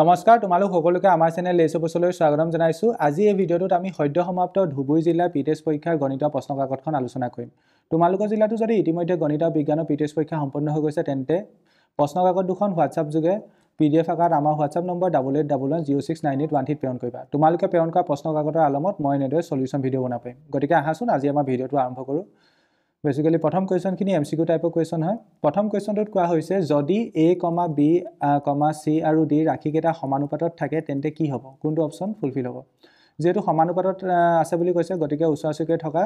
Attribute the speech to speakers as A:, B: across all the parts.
A: নমস্কাৰ তোমালোক সকলোকে আমাৰ চেনেল এইচ বছলৈ স্বাগতম জনাইছোঁ আজি এই ভিডিঅ'টোত আমি সদ্য সমাপ্ত ধুবুৰী জিলাৰ পি টি এছ পৰীক্ষাৰ গণিত প্ৰশ্ন কাকতখন আলোচনা কৰিম তোমালোকৰ জিলাতো যদি ইতিমধ্যে গণিত বিজ্ঞানৰ পি টি এছ পৰীক্ষা সম্পন্ন হৈ গৈছে তেন্তে প্ৰশ্ন কাকত দুখন হোৱাটছআপ যোগে পি ডি এফ আকাৰত আমাৰ WhatsApp number double eight double one zero' six nine eight one three প্ৰেৰণ কৰিবা তোমালোকে প্ৰেৰণ কৰা প্ৰশ্ন কাকতৰ আলমত মই এনেদৰে চলিউশ্যন ভিডিঅ' বনাব পাৰিম গতিকে আহাচোন আজি আমাৰ ভিডিঅ'টো আৰম্ভ কৰোঁ বেচিকেলি প্ৰথম কুৱেশ্যনখিনি এম চি কিউ টাইপৰ কুৱেশ্যন হয় প্ৰথম কুৱেশ্যনটোত কোৱা হৈছে যদি A comma B comma C আৰু ডি ৰাশিকেইটা সমানুপাতত থাকে তেন্তে কি হ'ব কোনটো অপশ্যন ফুলফিল হ'ব যিহেতু সমানুপাতত আছে বুলি কৈছে গতিকে ওচৰা চুকীয়া থকা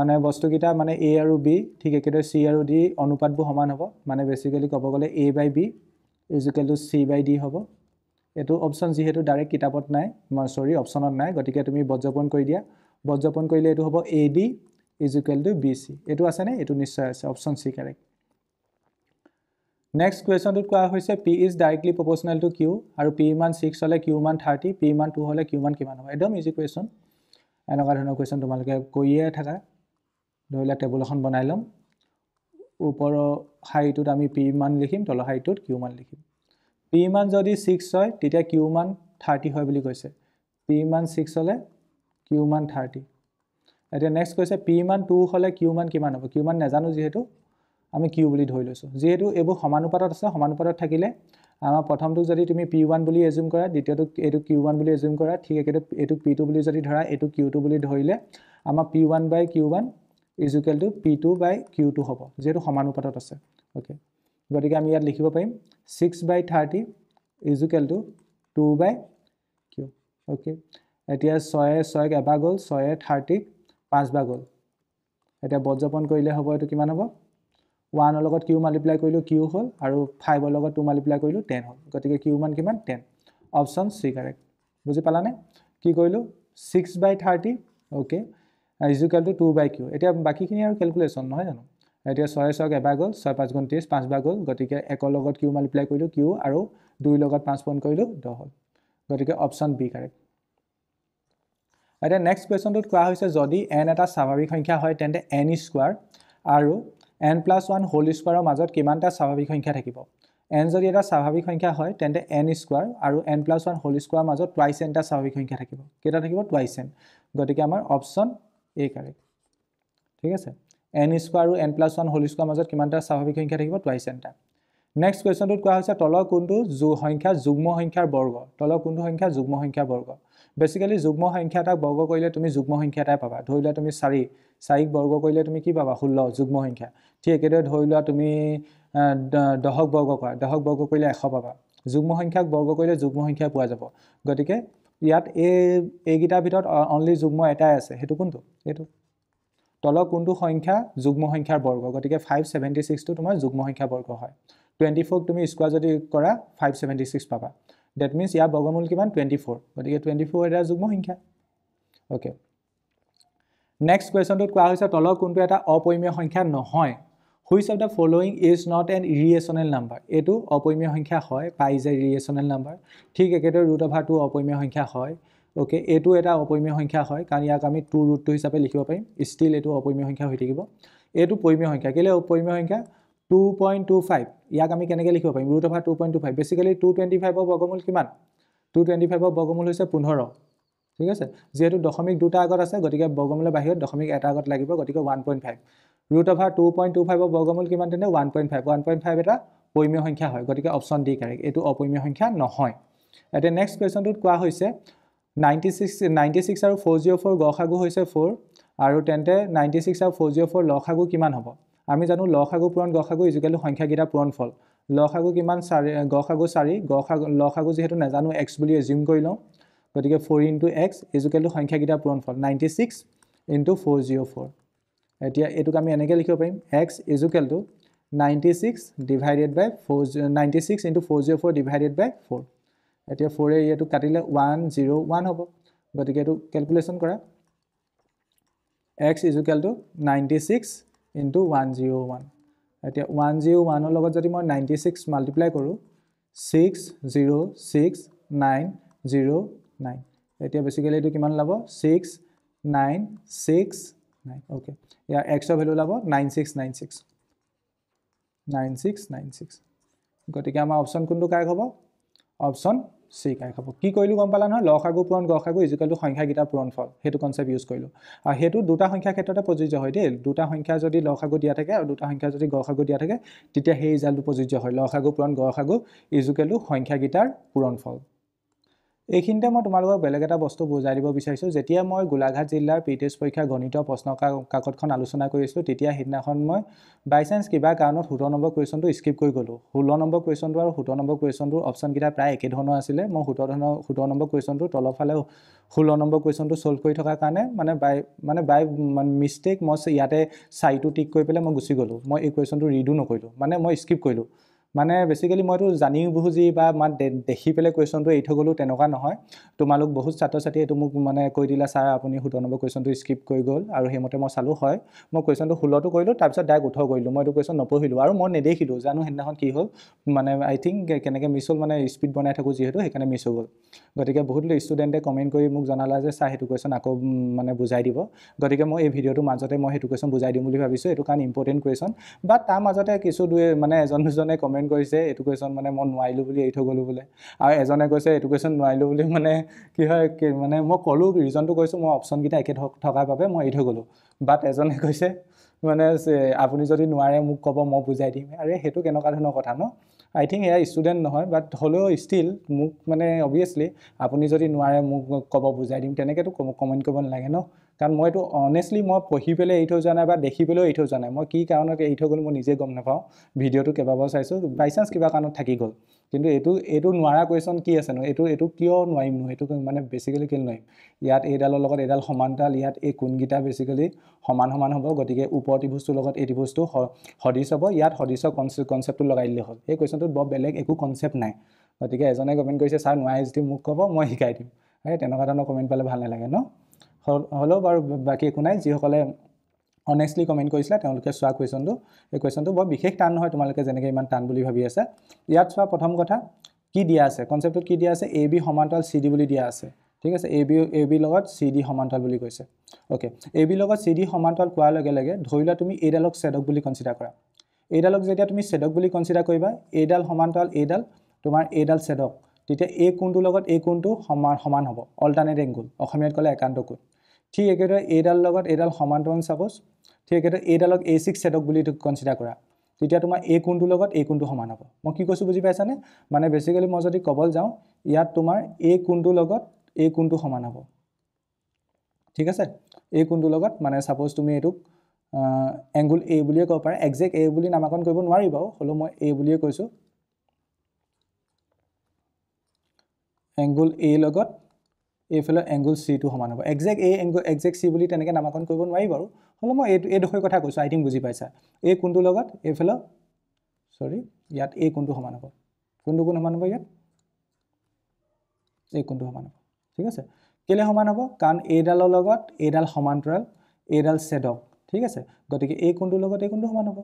A: মানে বস্তুকেইটা মানে এ আৰু বি ঠিক একেদৰে চি আৰু ডি অনুপাতবোৰ সমান হ'ব মানে বেচিকেলি ক'ব গ'লে A by B is equal to C by D হ'ব এইটো অপশ্যন যিহেতু ডাইৰেক্ট কিতাপত নাই মই চৰি অপশ্যনত নাই গতিকে তুমি বজ্ৰপণ কৰি দিয়া বজ্ৰপণ কৰিলে এইটো হ'ব A D is equal to B C এইটো আছেনে এইটো নিশ্চয় আছে অপশ্যন চি কাৰেক্ট নেক্সট কুৱেশ্যনটোত কোৱা হৈছে P is directly proportional to Q আৰু পি ইমান ছিক্স হ'লে কিউ মান থাৰ্টি পি ইমান টু হ'লে কিউ মান কিমান হ'ব একদম ইজি কুৱেশ্যন এনেকুৱা ধৰণৰ কুৱেশ্যন তোমালোকে কৰিয়ে থাকা ধৰি লোৱা টেবুল এখন বনাই ল'ম ওপৰৰ হাইটোত আমি পি ইমান লিখিম তলৰ হাইটোত কিউ মান লিখিম পি ইমান যদি ছিক্স হয় তেতিয়া কিউ মান থাৰ্টি হয় বুলি কৈছে পি ইমান ছিক্স হ'লে কিউ মান থাৰ্টি এতিয়া নেক্সট কৈছে পি মান টু হ'লে কিউ মান কিমান হ'ব কিউ মান নাজানো যিহেতু আমি কিউ বুলি ধৰি লৈছোঁ যিহেতু এইবোৰ সমানুপাতত আছে সমানুপাতত থাকিলে আমাৰ প্ৰথমটোক যদি তুমি পি ওৱান বুলি এজিউম কৰা দ্বিতীয়টোক এইটো কিউ ওৱান বুলি এজিউম কৰা ঠিক একেটো এইটোক পি টু বুলি যদি ধৰা এইটো কিউ টু বুলি ধৰিলে আমাৰ P one by Q one is equal to P two by Q two হ'ব যিহেতু সমানুপাতত আছে অ'কে গতিকে আমি ইয়াত লিখিব পাৰিম six by thirty is equal to two by Q okay এতিয়া ছয়ে ছয়ক এবাৰ গ'ল ছয়ে থাৰ্টিক পাঁচ বাৰ গ'ল এতিয়া বজ্ৰপণ কৰিলে হ'ব এইটো কিমান হ'ব ওৱানৰ লগত কিউ মাল্টিপ্লাই কৰিলোঁ কিউ হ'ল আৰু ফাইভৰ লগত টু মাল্টিপ্লাই কৰিলোঁ টেন হ'ল গতিকে কিউ মান কিমান টেন অপশ্যন চি কাৰেক্ট বুজি পালানে কি কৰিলোঁ ছিক্স বাই থাৰ্টি অ'কে ইজিকেলটো টু টু বাই কিউ এতিয়া বাকীখিনি আৰু কেলকুলেশ্যন নহয় জানো এতিয়া ছয় ছয়ক এবাৰ গ'ল ছয় পাঁচ গুণ ত্ৰিছ পাঁচবাৰ গ'ল গতিকে একৰ লগত কিউ মাল্টিপ্লাই কৰিলোঁ কিউ আৰু দুইৰ লগত পাঁচ পোন কৰিলোঁ দহ হ'ল গতিকে অপশ্যন বি কাৰেক্ট এতিয়া নেক্সট কুৱেশ্যনটোত কোৱা হৈছে যদি এন এটা স্বাভাৱিক সংখ্যা হয় তেন্তে এন স্কোৱাৰ আৰু এন প্লাছ ওৱান হোল স্কোৱাৰৰ মাজত কিমানটা স্বাভাৱিক সংখ্যা থাকিব এন যদি এটা স্বাভাৱিক সংখ্যা হয় তেন্তে এন স্কোৱাৰ আৰু এন প্লাছ ওৱান হোল স্কুৱাৰৰ মাজত টুৱাইচ এন এটা স্বাভাৱিক সংখ্যা থাকিব কেইটা থাকিব টুৱাইচ এন গতিকে আমাৰ অপশ্যন এ কাৰেক্ট ঠিক আছে এন স্কোৱাৰ আৰু এন প্লাছ ওৱান হোল স্কুৱাৰৰ মাজত কিমানটা স্বাভাৱিক সংখ্যা থাকিব টুৱাইচ এন এটা নেক্সট কুৱেশ্যনটোত কোৱা হৈছে তলৰ কোনটো যু সংখ্যা যুগ্ম সংখ্যাৰ বৰ্গ তলৰ কোনটো সংখ্যা যুগ্ম সংখ্যাৰ বৰ্গ বেচিকেলি যুগ্ম সংখ্যা এটাক বৰ্গ কৰিলে তুমি যুগ্ম সংখ্যা এটাই পাবা ধৰি লোৱা তুমি চাৰি চাৰিক বৰ্গ কৰিলে তুমি কি পাবা ষোল্ল যুগ্ম সংখ্যা ঠিক একেদৰে ধৰি লোৱা তুমি দহক বৰ্গ কৰা দহক বৰ্গ কৰিলে এশ পাবা যুগ্ম সংখ্যাক বৰ্গ কৰিলে যুগ্ম সংখ্যা পোৱা যাব গতিকে ইয়াত এই এইকেইটাৰ ভিতৰত অনলি যুগ্ম এটাই আছে সেইটো কোনটো সেইটো তলৰ কোনটো সংখ্যা যুগ্ম সংখ্যাৰ বৰ্গ গতিকে ফাইভ ছেভেণ্টি ছিক্সটো তোমাৰ যুগ্ম সংখ্যা বৰ্গ হয় টুৱেণ্টি ফ'ৰক তুমি স্কুৱাৰ যদি কৰা ফাইভ ছেভেণ্টি ছিক্স পাবা ডেট মিনছ ইয়াৰ বগমূল কিমান টুৱেণ্টি ফ'ৰ গতিকে টুৱেণ্টি ফ'ৰ এটা যুগ্ম সংখ্যা অ'কে নেক্সট কুৱেশ্যনটোত কোৱা হৈছে তলৰ কোনটো এটা অপৰিমীয় সংখ্যা নহয় which of the following is not an irrational number এইটো অপৰিমীয় সংখ্যা হয় পাই যায় ইৰিয়েশ্যনেল নাম্বাৰ ঠিক একেদৰে ৰুট অভাৰ টু অপৰিমীয় সংখ্যা হয় অ'কে এইটো এটা অপৰিমীয় সংখ্যা হয় কাৰণ ইয়াক আমি টু ৰুটটো হিচাপে লিখিব পাৰিম ষ্টিল এইটো অপৰিমীয় সংখ্যা হৈ থাকিব এইটো পৰিমীয় সংখ্যা কেলে অপৰিমীয় সংখ্যা টু পইণ্ট টু ফাইভ ইয়াক আমি কেনেকৈ লিখিব পাৰিম root of uh two point two five basically two twenty ফাইভৰ বগমূল কিমান টু টুৱেণ্টি ফাইভৰ বগমূল হৈছে পোন্ধৰ ঠিক আছে যিহেতু দশমিক দুটা আগত আছে গতিকে বগমূলৰ বাহিৰত দশমিক এটা আগত লাগিব গতিকে one point five root of uh two point two ফাইভৰ বগমূল কিমান তেনে one point five one point five এটা পৰিমীয় সংখ্যা হয় গতিকে অপশ্যন ডি কাৰেক্ট এইটো অপৰিমীয় সংখ্যা নহয় এতিয়া নেক্সট কুৱেশ্যনটোত কোৱা হৈছে নাইণ্টি ছিক্স নাইণ্টি ছিক্স আৰু ফ'ৰ জিৰ' ফ'ৰ গ সাগু হৈছে ফ'ৰ আৰু তেন্তে নাইণ্টি ছিক্স আৰু ফ'ৰ জিৰ' ফ'ৰ ল সাগু কিমান হ'ব আমি জানো ল লসাগু পূৰণ গসাগু ইজিকেলি সংখ্যাকেইটা পূৰণ ফল ল সাগু কিমান চাৰি গসাগু চাৰি ল সাগু যিহেতু নাজানো এক্স বুলি এজিউম কৰি লওঁ গতিকে ফ'ৰ ইন্টু এক্স ইজিকেলি সংখ্যাকেইটা পূৰণ ফল ninety six into four zero' four এতিয়া এইটোক আমি এনেকৈ লিখিব পাৰিম এক্স ইজুকেলটো ninety six divided by four zero' ninety six into four zero' four divided by four এতিয়া ফ'ৰে এৰিয়াটো কাটিলে ওৱান জিৰ' ওৱান হ'ব গতিকে এইটো কেলকুলেশ্যন কৰা x equal to ninety six into one zero' one এতিয়া ওৱান জিৰ' ওৱানৰ লগত যদি মই নাইণ্টি ছিক্স মাল্টিপ্লাই কৰোঁ six zero' six nine zero' nine এতিয়া বেচিকেলি এইটো কিমান ওলাব six nine six nine okay ইয়াৰ এক্সৰ ভেলু ওলাব nine six nine six nine six nine six গতিকে আমাৰ অপশ্যন কোনটো কাৰেক হ'ব অপশ্যন চিক আহি হ'ব কি কৰিলোঁ গম পালা নহয় লসাগু পূৰণ গসাগু ইজিকেল টু সংখ্যাকেইটাৰ পূৰণফল সেইটো কনচেপ্ট ইউজ কৰিলোঁ আৰু সেইটো দুটা সংখ্যাৰ ক্ষেত্ৰতে প্ৰযোজ্য হয় দেই দুটা সংখ্যা যদি লসাগু দিয়া থাকে আৰু দুটা সংখ্যা যদি গসাগু দিয়া থাকে তেতিয়া সেই ৰিজাল্টটো প্ৰযোজ্য হয় লসাগু পূৰণ গসাগু ইজিকেল টু সংখ্যাকেইটাৰ পূৰণফল এইখিনিতে মই তোমালোকক বেলেগ এটা বস্তু বুজাই দিব বিচাৰিছোঁ যেতিয়া মই গোলাঘাট জিলাৰ পি টি এছ পৰীক্ষা গণিত প্ৰশ্ন কাকতখন আলোচনা কৰিছিলোঁ তেতিয়া সেইদিনাখন মই বাই চান্স কিবা কাৰণত ষোল্ল নম্বৰ কুৱেশ্যনটো স্কিপ কৰি গ'লোঁ ষোল্ল নম্বৰ কুৱেশ্যনটো আৰু সোতৰ নম্বৰ কুৱেশ্যনটোৰ অপশ্যনকেইটা প্ৰায় একেধৰণৰ আছিলে মই সোতৰ ধৰণৰ সোতৰ নম্বৰ কুৱেশ্যনটো তলফালে ষোল্ল নম্বৰ কুৱেশ্যনটো ছল্ভ কৰি থকাৰ কাৰণে মানে বাই মানে বাই মানে মিষ্টেক মই ইয়াতে চাইটো টিক কৰি পেলাই মই গুচি গ'লোঁ মই এই কুৱেশ্যনটো ৰিডো নকৰিলোঁ মানে মই স্কিপ কৰিলোঁ মানে বেচিকেলি মইতো জানি বুজি বা মই দেখি পেলাই কুৱেশ্যনটো এৰি থৈ গ'লোঁ তেনেকুৱা নহয় তোমালোক বহুত ছাত্ৰ ছাত্ৰী এইটো মোক মানে কৈ দিলা ছাৰ আপুনি সোতৰ নম্বৰ কুৱেশ্যনটো স্কিপ কৰি গ'ল আৰু সেইমতে মই চালোঁ হয় মই কুৱেশ্যনটো ষোল্লটো কৰিলোঁ তাৰপিছত ডাইৰেক্ট উঠাও কৰিলোঁ মই এইটো কুৱেশ্যন নপঢ়িলোঁ আৰু মই নেদেখিলোঁ জানো সেইদিনাখন কি হ'ল মানে আই থিংক কেনেকৈ মিছ হ'ল মানে স্পীড বনাই থাকোঁ যিহেতু সেইকাৰণে মিছ হৈ গ'ল গতিকে বহুত ষ্টুডেণ্টে কমেণ্ট কৰি মোক জনালা যে ছাৰ সেইটো কুৱেশ্যন আকৌ মানে বুজাই দিব গতিকে মই এই ভিডিঅ'টোৰ মাজতে মই সেইটো কুৱেশ্যন বুজাই দিম বুলি ভাবিছোঁ সেইটো কাৰণ ইম্পৰ্টেণ্ট কুৱেশ্যন বা তাৰ মাজতে কিছু দুই মানে এজন দুজনে কমেণ্ট কমেণ্ট কৰিছে এইটো কুৱেশ্যন মানে মই নোৱাৰিলোঁ বুলি এৰি থৈ গ'লোঁ বোলে আৰু এজনে কৈছে এইটো কুৱেশ্যন নোৱাৰিলোঁ বুলি মানে কি হয় মানে মই ক'লোঁ ৰিজনটো কৈছোঁ মই অপশ্যনকেইটা একে থকাৰ বাবে মই এৰি থৈ গ'লোঁ বাট এজনে কৈছে মানে আপুনি যদি নোৱাৰে মোক ক'ব মই বুজাই দিম আৰে সেইটো কেনেকুৱা ধৰণৰ কথা ন আই থিংক এয়া ষ্টুডেণ্ট নহয় বাট হ'লেও ষ্টিল মোক মানে অভিয়াছলি আপুনি যদি নোৱাৰে মোক ক'ব বুজাই দিম তেনেকৈতো কমেণ্ট কৰিব নালাগে ন কাৰণ মইতো অনেষ্টলি মই পঢ়ি পেলাই এৰি থৈ যোৱা নাই বা দেখি পেলাইও এৰি থৈ যোৱা নাই মই কি কাৰণত এৰি থৈ গ'ল মই নিজে গম নাপাওঁ ভিডিঅ'টো কেইবাবাৰ চাইছোঁ বাই চান্স কিবা কাৰণত থাকি গ'ল কিন্তু এইটো এইটো নোৱাৰা কুৱেশ্যন কি আছেনো এইটো এইটো কিয় নোৱাৰিমনো সেইটো মানে বেচিকেলি কেলৈ নোৱাৰিম ইয়াত এইডালৰ লগত এইডাল সমানডাল ইয়াত এই কোনকেইটা বেচিকেলি সমান সমান হ'ব গতিকে ওপৰ ত্ৰিভোজটোৰ লগত এইটো বস্তু সদৃশ হ'ব ইয়াত সদৃশ কনচে কনচেপ্টটো লগাই দিলে হ'ল এই কুৱেশ্যনটো ইণ্ডাষ্ট্ৰীটোত বৰ বেলেগ একো কনচেপ্ট নাই গতিকে এজনে কমেণ্ট কৰিছে ছাৰ নোৱাৰে যদি মোক ক'ব মই শিকাই দিম সেই তেনেকুৱা ধৰণৰ কমেণ্ট পালে ভাল নালাগে ন হ'লেও বাৰু বাকী একো নাই যিসকলে অনেষ্টলি কমেণ্ট কৰিছিলে তেওঁলোকে চোৱা কুৱেশ্যনটো এই কুৱেশ্যনটো বৰ বিশেষ টান নহয় তোমালোকে যেনেকৈ ইমান টান বুলি ভাবি আছে ইয়াত চোৱা প্ৰথম কথা কি দিয়া আছে কনচেপ্টটোত কি দিয়া আছে এ বি সমান্তৰাল চি ডি বুলি দিয়া আছে ঠিক আছে এ বি এ বি লগত চি ডি সমান্তৰাল বুলি কৈছে অ'কে এ বি লগত চি ডি সমান্তৰাল কোৱাৰ লগে লগে ধৰি লোৱা তুমি এইডালক চেডক বুলি কনচিডাৰ কৰা এইডালক যেতিয়া তুমি ছেদক বুলি কনচিডাৰ কৰিবা এইডাল সমান্তৰাল এইডাল তোমাৰ এইডাল ছেদক তেতিয়া এই কোণটোৰ লগত এই কোণটো সমান সমান হ'ব অল্টাৰনেট এংগুল অসমীয়াত ক'লে একান্ত কোণ ঠিক একেদৰে এইডাল লগত এইডাল সমান্তৰাল চাপ'জ ঠিক একেদৰে এইডালক এ ছিক্স ছেদক বুলি কনচিডাৰ কৰা তেতিয়া তোমাৰ এই কোণটোৰ লগত এই কোণটো সমান হ'ব মই কি কৈছোঁ বুজি পাইছানে মানে বেচিকেলি মই যদি ক'বলৈ যাওঁ ইয়াত তোমাৰ এই কোণটোৰ লগত এই কোণটো সমান হ'ব ঠিক আছে এই কোণটোৰ লগত মানে ছাপ'জ তুমি এইটোক এংগুল এ বুলিয়ে ক'ব পাৰে একজেক্ট এ বুলি নামাকৰণ কৰিব নোৱাৰি বাৰু হ'লেও মই এ বুলিয়ে কৈছোঁ এংগুল এ লগত এইফালৰ এংগুল চিটো সমান হ'ব exact A angle exact C বুলি তেনেকৈ নামাকৰণ কৰিব নোৱাৰি বাৰু হ'লেও মই এইটো এইডোখৰ কথা কৈছোঁ আই থিংক বুজি পাইছা এ কোনটো লগত এইফালৰ চৰি ইয়াত এ কোনটো সমান হ'ব কোনটো কোন সমান হ'ব ইয়াত এ কোনটো সমান হ'ব ঠিক আছে কেলৈ সমান হ'ব কাৰণ এইডালৰ লগত এইডাল সমান্তৰাল এইডাল ছেদক ঠিক আছে গতিকে এই কোনটোৰ লগত এই কোনটো সমান হ'ব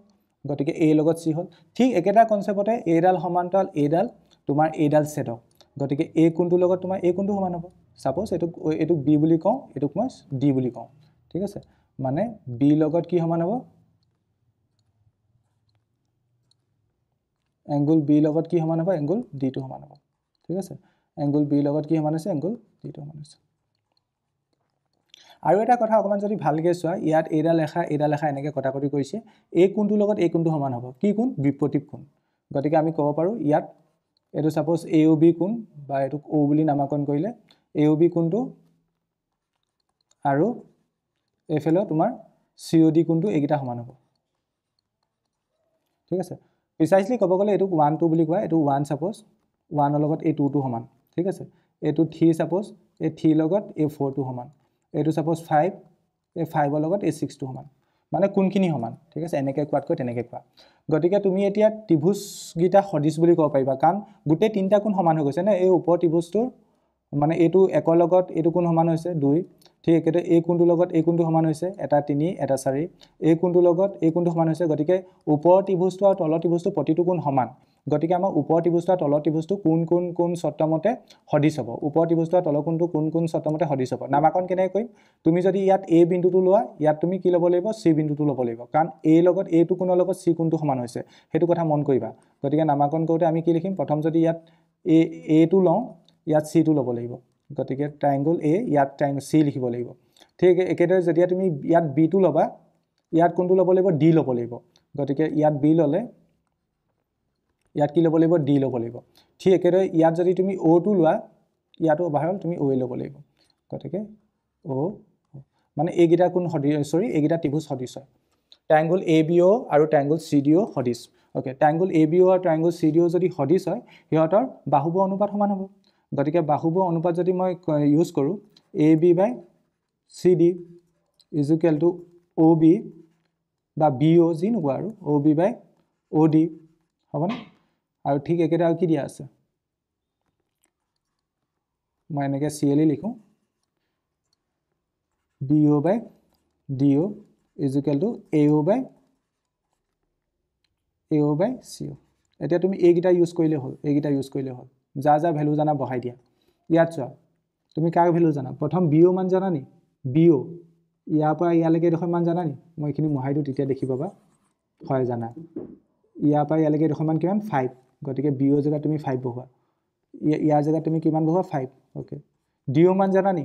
A: গতিকে এ লগত চি হ'ল ঠিক একেটা কনচেপ্টতে এডাল সমান্তৰাল এইডাল তোমাৰ এইডাল ছেদক গতিকে এই কোণটোৰ লগত তোমাৰ এই কোনটো সমান হ'ব চাপ'জ এইটোক এইটোক বি বুলি কওঁ এইটোক মই ডি বুলি কওঁ ঠিক আছে মানে বি লগত কি সমান হ'ব এংগুল বি লগত কি সমান হ'ব এংগুল ডিটো সমান হ'ব ঠিক আছে এংগুল বি লগত কি সমান হৈছে এংগুল ডিটো সমান আছে আৰু এটা কথা অকণমান যদি ভালকৈ চোৱা ইয়াত এইডাল লেখা এইডাল লেখা এনেকৈ কটাকটি কৰিছে এই কোনটোৰ লগত এই কোনটো সমান হ'ব কি কোন বিপ্ৰতীপ কোন গতিকে আমি ক'ব পাৰোঁ ইয়াত এইটো ছাপ'জ এ অ' বি কোন বা এইটোক অ' বুলি নামাকৰণ কৰিলে এ অ' বি কোনটো আৰু এইফালে তোমাৰ চি অ' ডি কোনটো এইকেইটা সমান হ'ব ঠিক আছে প্ৰিচাইছলি ক'ব গ'লে এইটোক ওৱান টু বুলি কোৱা এইটো ওৱান চাপ'জ ওৱানৰ লগত এই টুটো সমান ঠিক আছে এইটো থ্ৰী ছাপ'জ এই থ্ৰীৰ লগত এই ফ'ৰটো সমান এইটো ছাপ'জ ফাইভ এই ফাইভৰ লগত এই ছিক্সটো সমান মানে কোনখিনি সমান ঠিক আছে এনেকৈ কোৱাতকৈ তেনেকৈ কোৱা গতিকে তুমি এতিয়া ত্ৰিভুজকেইটা সদৃশ বুলি ক'ব পাৰিবা কাৰণ গোটেই তিনিটা কোন সমান হৈ গৈছে নে এই ওপৰ ত্ৰিভুজটোৰ মানে এইটো একৰ লগত এইটো কোন সমান হৈছে দুই ঠিক একেদৰে এই কোনটোৰ লগত এই কোনটো সমান হৈছে এটা তিনি এটা চাৰি এই কোনটোৰ লগত এই কোনটো সমান হৈছে গতিকে ওপৰৰ ত্ৰিভুজটো আৰু তলৰ ত্ৰিভুজটো প্ৰতিটো কোন সমান গতিকে আমাৰ ওপৰ ত্ৰিভুজটো আৰু তলৰ ত্ৰিভুজটো কোন কোন কোন চত্ৰমতে সদৃশ হ'ব ওপৰ ত্ৰিভুজটো আৰু তলৰ কোনটো কোন কোন চত্ৰমতে সদৃশ হ'ব নামাকন কেনেকৈ কৰিম তুমি যদি ইয়াত এ বিন্দুটো লোৱা ইয়াত তুমি কি ল'ব লাগিব চি বিন্দুটো ল'ব লাগিব কাৰণ এ লগত এইটো কোনৰ লগত চি কোনটো সমান হৈছে সেইটো কথা মন কৰিবা গতিকে নামাকৰণ কৰোঁতে আমি কি লিখিম প্ৰথম যদি ইয়াত এ এটো লওঁ ইয়াত টো ল'ব লাগিব গতিকে ট্ৰাইংগল এ ইয়াত ট্ৰাইংগল চি লিখিব লাগিব ঠিক একেদৰে যেতিয়া তুমি ইয়াত বি টো ল'বা ইয়াত কোনটো ল'ব লাগিব ডি ল'ব লাগিব গতিকে ইয়াত বি ল'লে ইয়াত কি ল'ব লাগিব ডি ল'ব লাগিব ঠিক একেদৰে ইয়াত যদি তুমি অ' টো লোৱা ইয়াতো অভাৰ তুমি অ' ল'ব লাগিব গতিকে অ' মানে এইকেইটা কোন সদৃ চৰি এইকেইটা ত্ৰিভুজ সদৃশ হয় ট্ৰাংগুল এ বি অ' আৰু ট্ৰাংগুল চি ডি অ' সদৃশ অ'কে ট্ৰাংগুল এ বি অ' আৰু ট্ৰাংগুল চি ডি অ' যদি সদৃশ হয় সিহঁতৰ বাহুব অনুপাত সমান হ'ব গতিকে বাহুব অনুপাত যদি মই ইউজ কৰোঁ A B by C D equal to O' B বা বি অ' যি নোকোৱা আৰু অ' বি বাই অ' ডি হ'বনে আৰু ঠিক একেটা আৰু কি দিয়া আছে মই এনেকৈ চি এল ই লিখোঁ B O' by D O' equal to A O' by A O' by C O' এতিয়া তুমি এইকেইটা ইউজ কৰিলেই হ'ল এইকেইটা ইউজ কৰিলেই হ'ল যা যা ভেলু জানা বহাই দিয়া ইয়াত চোৱা তুমি কাৰ ভেলু জানা প্ৰথম বি অ' মান জানা নি বি অ' ইয়াৰ পৰা ইয়ালৈকে এডোখৰ মান জানা নি মই এইখিনি মোহাই দিওঁ তেতিয়া দেখি পাবা হয় জানা ইয়াৰ পৰা ইয়ালৈকে এডোখৰ মান কিমান ফাইভ গতিকে বি অ' জেগাত তুমি ফাইভ বহোৱা ইয়াৰ জেগাত তুমি কিমান বহোৱা ফাইভ অ'কে ডি অ' মান জানা নি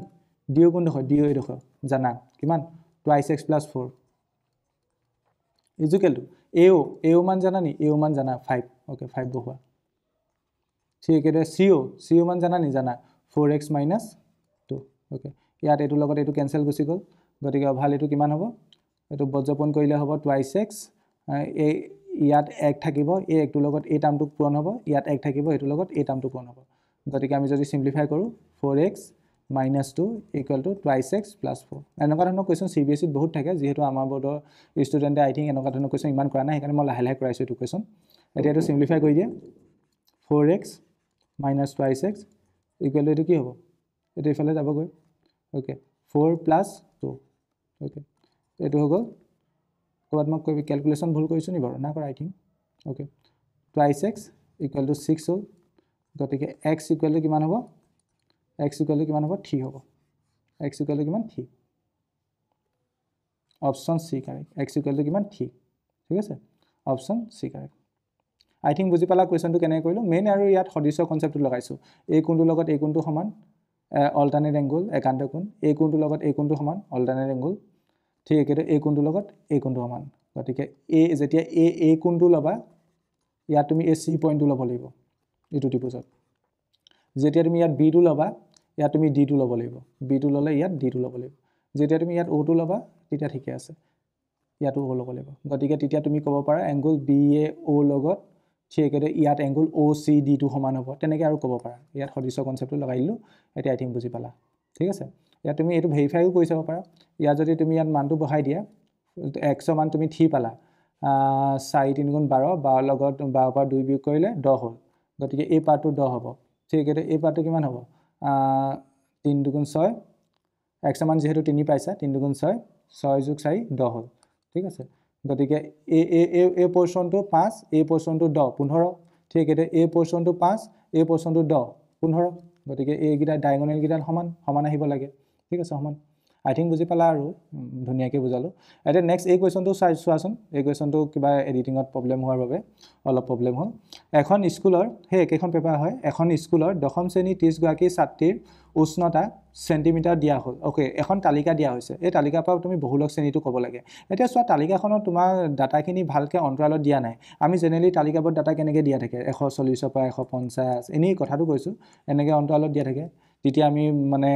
A: অ' কোনডোখৰ ডি অ' এইডোখৰ জানা কিমান টুৱাইছ এক্স প্লাছ ফ'ৰ ইজুকেলটো এ অ' এ অ' মান জানা নি অ' মান জানা ফাইভ অ'কে ফাইভ বহোৱা ঠিক একেদৰে চি অ' চি অ' মান জানা নি জানা four x minus two okay ইয়াত এইটোৰ লগত এইটো কেঞ্চেল গুচি গ'ল গতিকে অভাল এইটো কিমান হ'ব এইটো বজ্ৰপণ কৰিলে হ'ব টুৱাইচ এক্স এই ইয়াত এক থাকিব এই একটোৰ লগত এই টাৰ্মটো পূৰণ হ'ব ইয়াত এক থাকিব এইটোৰ লগত এই টাৰ্মটো পূৰণ হ'ব গতিকে আমি যদি চিম্প্লিফাই কৰোঁ four x minus two equal to twice x plus four এনেকুৱা ধৰণৰ কুৱেশ্যন চি বি এছ চিত বহুত থাকে যিহেতু আমাৰ বৰ্ডৰ ষ্টুডেণ্টে আই থিংক এনেকুৱা ধৰণৰ কুৱেশ্যন ইমান কৰা নাই সেইকাৰণে মই লাহে লাহে কৰাইছোঁ এইটো কুৱেশ্যন এতিয়া এইটো চিম্প্লিফাই কৰি দিয়ে four x minus twice x equal to এইটো কি হ'ব এইটো এইফালে যাবগৈ okay four plus two okay এইটো হৈ গ'ল ক'ৰবাত মই কেলকুলেশ্যন ভুল কৰিছোঁ নি বাৰু না কৰা I think okay twice x equal to six হ'ল গতিকে এক্স ইকুৱেল টু কিমান হ'ব এক্স ইকুৱেল টু কিমান হ'ব থ্ৰী হ'ব এক্স ইকুৱেল টু কিমান three option C correct x equal to কিমান থ্ৰী ঠিক আছে option C correct I think বুজি পালা কুৱেশ্যনটো কেনেকৈ কৰিলোঁ মেইন আৰু ইয়াত সদৃশ কনচেপ্টটো লগাইছোঁ এই কোনটোৰ লগত এই কোনটো সমান অল্টাৰনেট এংগুল একান্ত কোন এই কোনটোৰ লগত এই কোনটো সমান অল্টাৰনেট এংগুল ঠিক একেদৰে এই কোণটোৰ লগত এই কোনটো সমান গতিকে এ যেতিয়া এ এ কোনটো ল'বা ইয়াত তুমি এ চি পইণ্টটো ল'ব লাগিব ইটো ত্ৰিপুজত যেতিয়া তুমি ইয়াত বিটো ল'বা ইয়াত তুমি ডিটো ল'ব লাগিব বিটো ল'লে ইয়াত ডিটো ল'ব লাগিব যেতিয়া তুমি ইয়াত অ'টো ল'বা তেতিয়া ঠিকে আছে ইয়াতো অ' ল'ব লাগিব গতিকে তেতিয়া তুমি ক'ব পাৰা এংগুল বি এ অ' লগত ঠিক একেদৰে ইয়াত এংগুল অ' চি ডিটো সমান হ'ব তেনেকৈ আৰু ক'ব পাৰা ইয়াত সদৃশ্য কনচেপ্টটো লগাই দিলোঁ এতিয়া আই থিংক বুজি পালা ঠিক আছে ইয়াত তুমি এইটো ভেৰিফাইও কৰি চাব পাৰা ইয়াত যদি তুমি ইয়াত মানটো বঢ়াই দিয়া একশ মান তুমি থি পালা চাৰি তিনিগুণ বাৰ বাৰ লগত বাৰ পৰা দুই বিয়োগ কৰিলে দহ হ'ল গতিকে এই পাৰ্টটো দহ হ'ব ঠিক এইটো এই পাৰ্টটো কিমান হ'ব তিনি দুগুণ ছয় একশ মান যিহেতু তিনি পাইছা তিনি দুগুণ ছয় ছয় যোগ চাৰি দহ হ'ল ঠিক আছে গতিকে এই এই পৰ্চনটো পাঁচ এই পৰ্চনটো দহ পোন্ধৰ ঠিক এইটো এই পৰ্চনটো পাঁচ এই পৰ্চনটো দহ পোন্ধৰ গতিকে এইকেইটা ডায়গনেলকেইটাত সমান সমান আহিব লাগে ঠিক আছে সমান আই থিংক বুজি পালা আৰু ধুনীয়াকৈ বুজালোঁ এতিয়া নেক্সট এই কুৱেশ্যনটো চাই চোৱাচোন এই কুৱেশ্যনটো কিবা এডিটিঙত প্ৰব্লেম হোৱাৰ বাবে অলপ প্ৰব্লেম হ'ল এখন স্কুলৰ সেই একেখন পেপাৰ হয় এখন স্কুলৰ দশম শ্ৰেণীৰ ত্ৰিছগৰাকী ছাত্ৰীৰ উষ্ণতা চেণ্টিমিটাৰ দিয়া হ'ল অ'কে এখন তালিকা দিয়া হৈছে এই তালিকাৰ পৰা তুমি বহুলক শ্ৰেণীটো ক'ব লাগে এতিয়া চোৱা তালিকাখনত তোমাৰ ডাটাখিনি ভালকৈ অন্তৰালত দিয়া নাই আমি জেনেৰেলি তালিকাবোৰত ডাটা কেনেকৈ দিয়া থাকে এশ চল্লিছৰ পৰা এশ পঞ্চাছ এনেই কথাটো কৈছোঁ এনেকৈ অন্তৰালত দিয়া থাকে তেতিয়া আমি মানে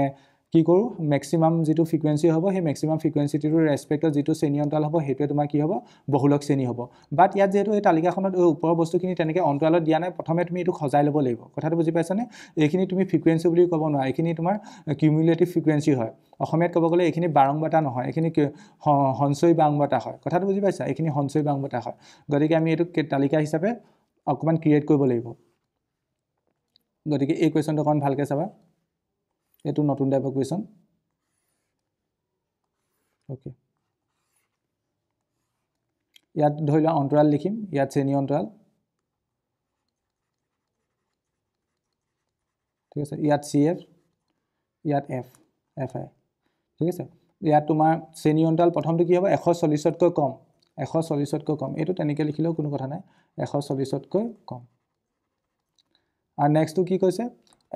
A: কি কৰোঁ মেক্সিমাম যিটো ফ্ৰিকুৱেঞ্চি হ'ব সেই মেক্সিমাম ফ্ৰিকুৱেঞ্চিটোৰ ৰেচপেক্টত যিটো শ্ৰেণী অন্তৰাল হ'ব সেইটোৱে তোমাৰ কি হ'ব বহুলক শ্ৰেণী হ'ব বাট ইয়াত যিহেতু এই তালিকাখনত ওপৰৰ বস্তুখিনি তেনেকৈ অন্তৰালত দিয়া নাই প্ৰথমে তুমি এইটো সজাই ল'ব লাগিব কথাটো বুজি পাইছানে এইখিনি তুমি ফ্ৰিকুৱেঞ্চি বুলি ক'ব নোৱাৰা এইখিনি তোমাৰ কিউমুলেটিভ ফ্ৰিকুৱেঞ্চি হয় অসমীয়াত ক'ব গ'লে এইখিনি বাৰং বতা নহয় এইখিনি সঞ্চয় বতা হয় কথাটো বুজি পাইছা এইখিনি সঞ্চয় বাংবতা হয় গতিকে আমি এইটো তালিকা হিচাপে অকণমান ক্ৰিয়েট কৰিব লাগিব গতিকে এই কুৱেশ্যনটো অকণমান ভালকৈ চাবা এইটো নতুন টাইপৰ কুৱেশ্যন অ'কে ইয়াত ধৰি লোৱা অন্তৰাল লিখিম ইয়াত শ্ৰেণী অন্তৰাল ঠিক আছে ইয়াত চি এফ ইয়াত এফ এফ আই ঠিক আছে ইয়াত তোমাৰ শ্ৰেণী অন্তৰাল প্ৰথমটো কি হ'ব এশ চল্লিছতকৈ কম এশ চল্লিছতকৈ কম এইটো তেনেকৈ লিখিলেও কোনো কথা নাই এশ চল্লিছতকৈ কম আৰু নেক্সটটো কি কৈছে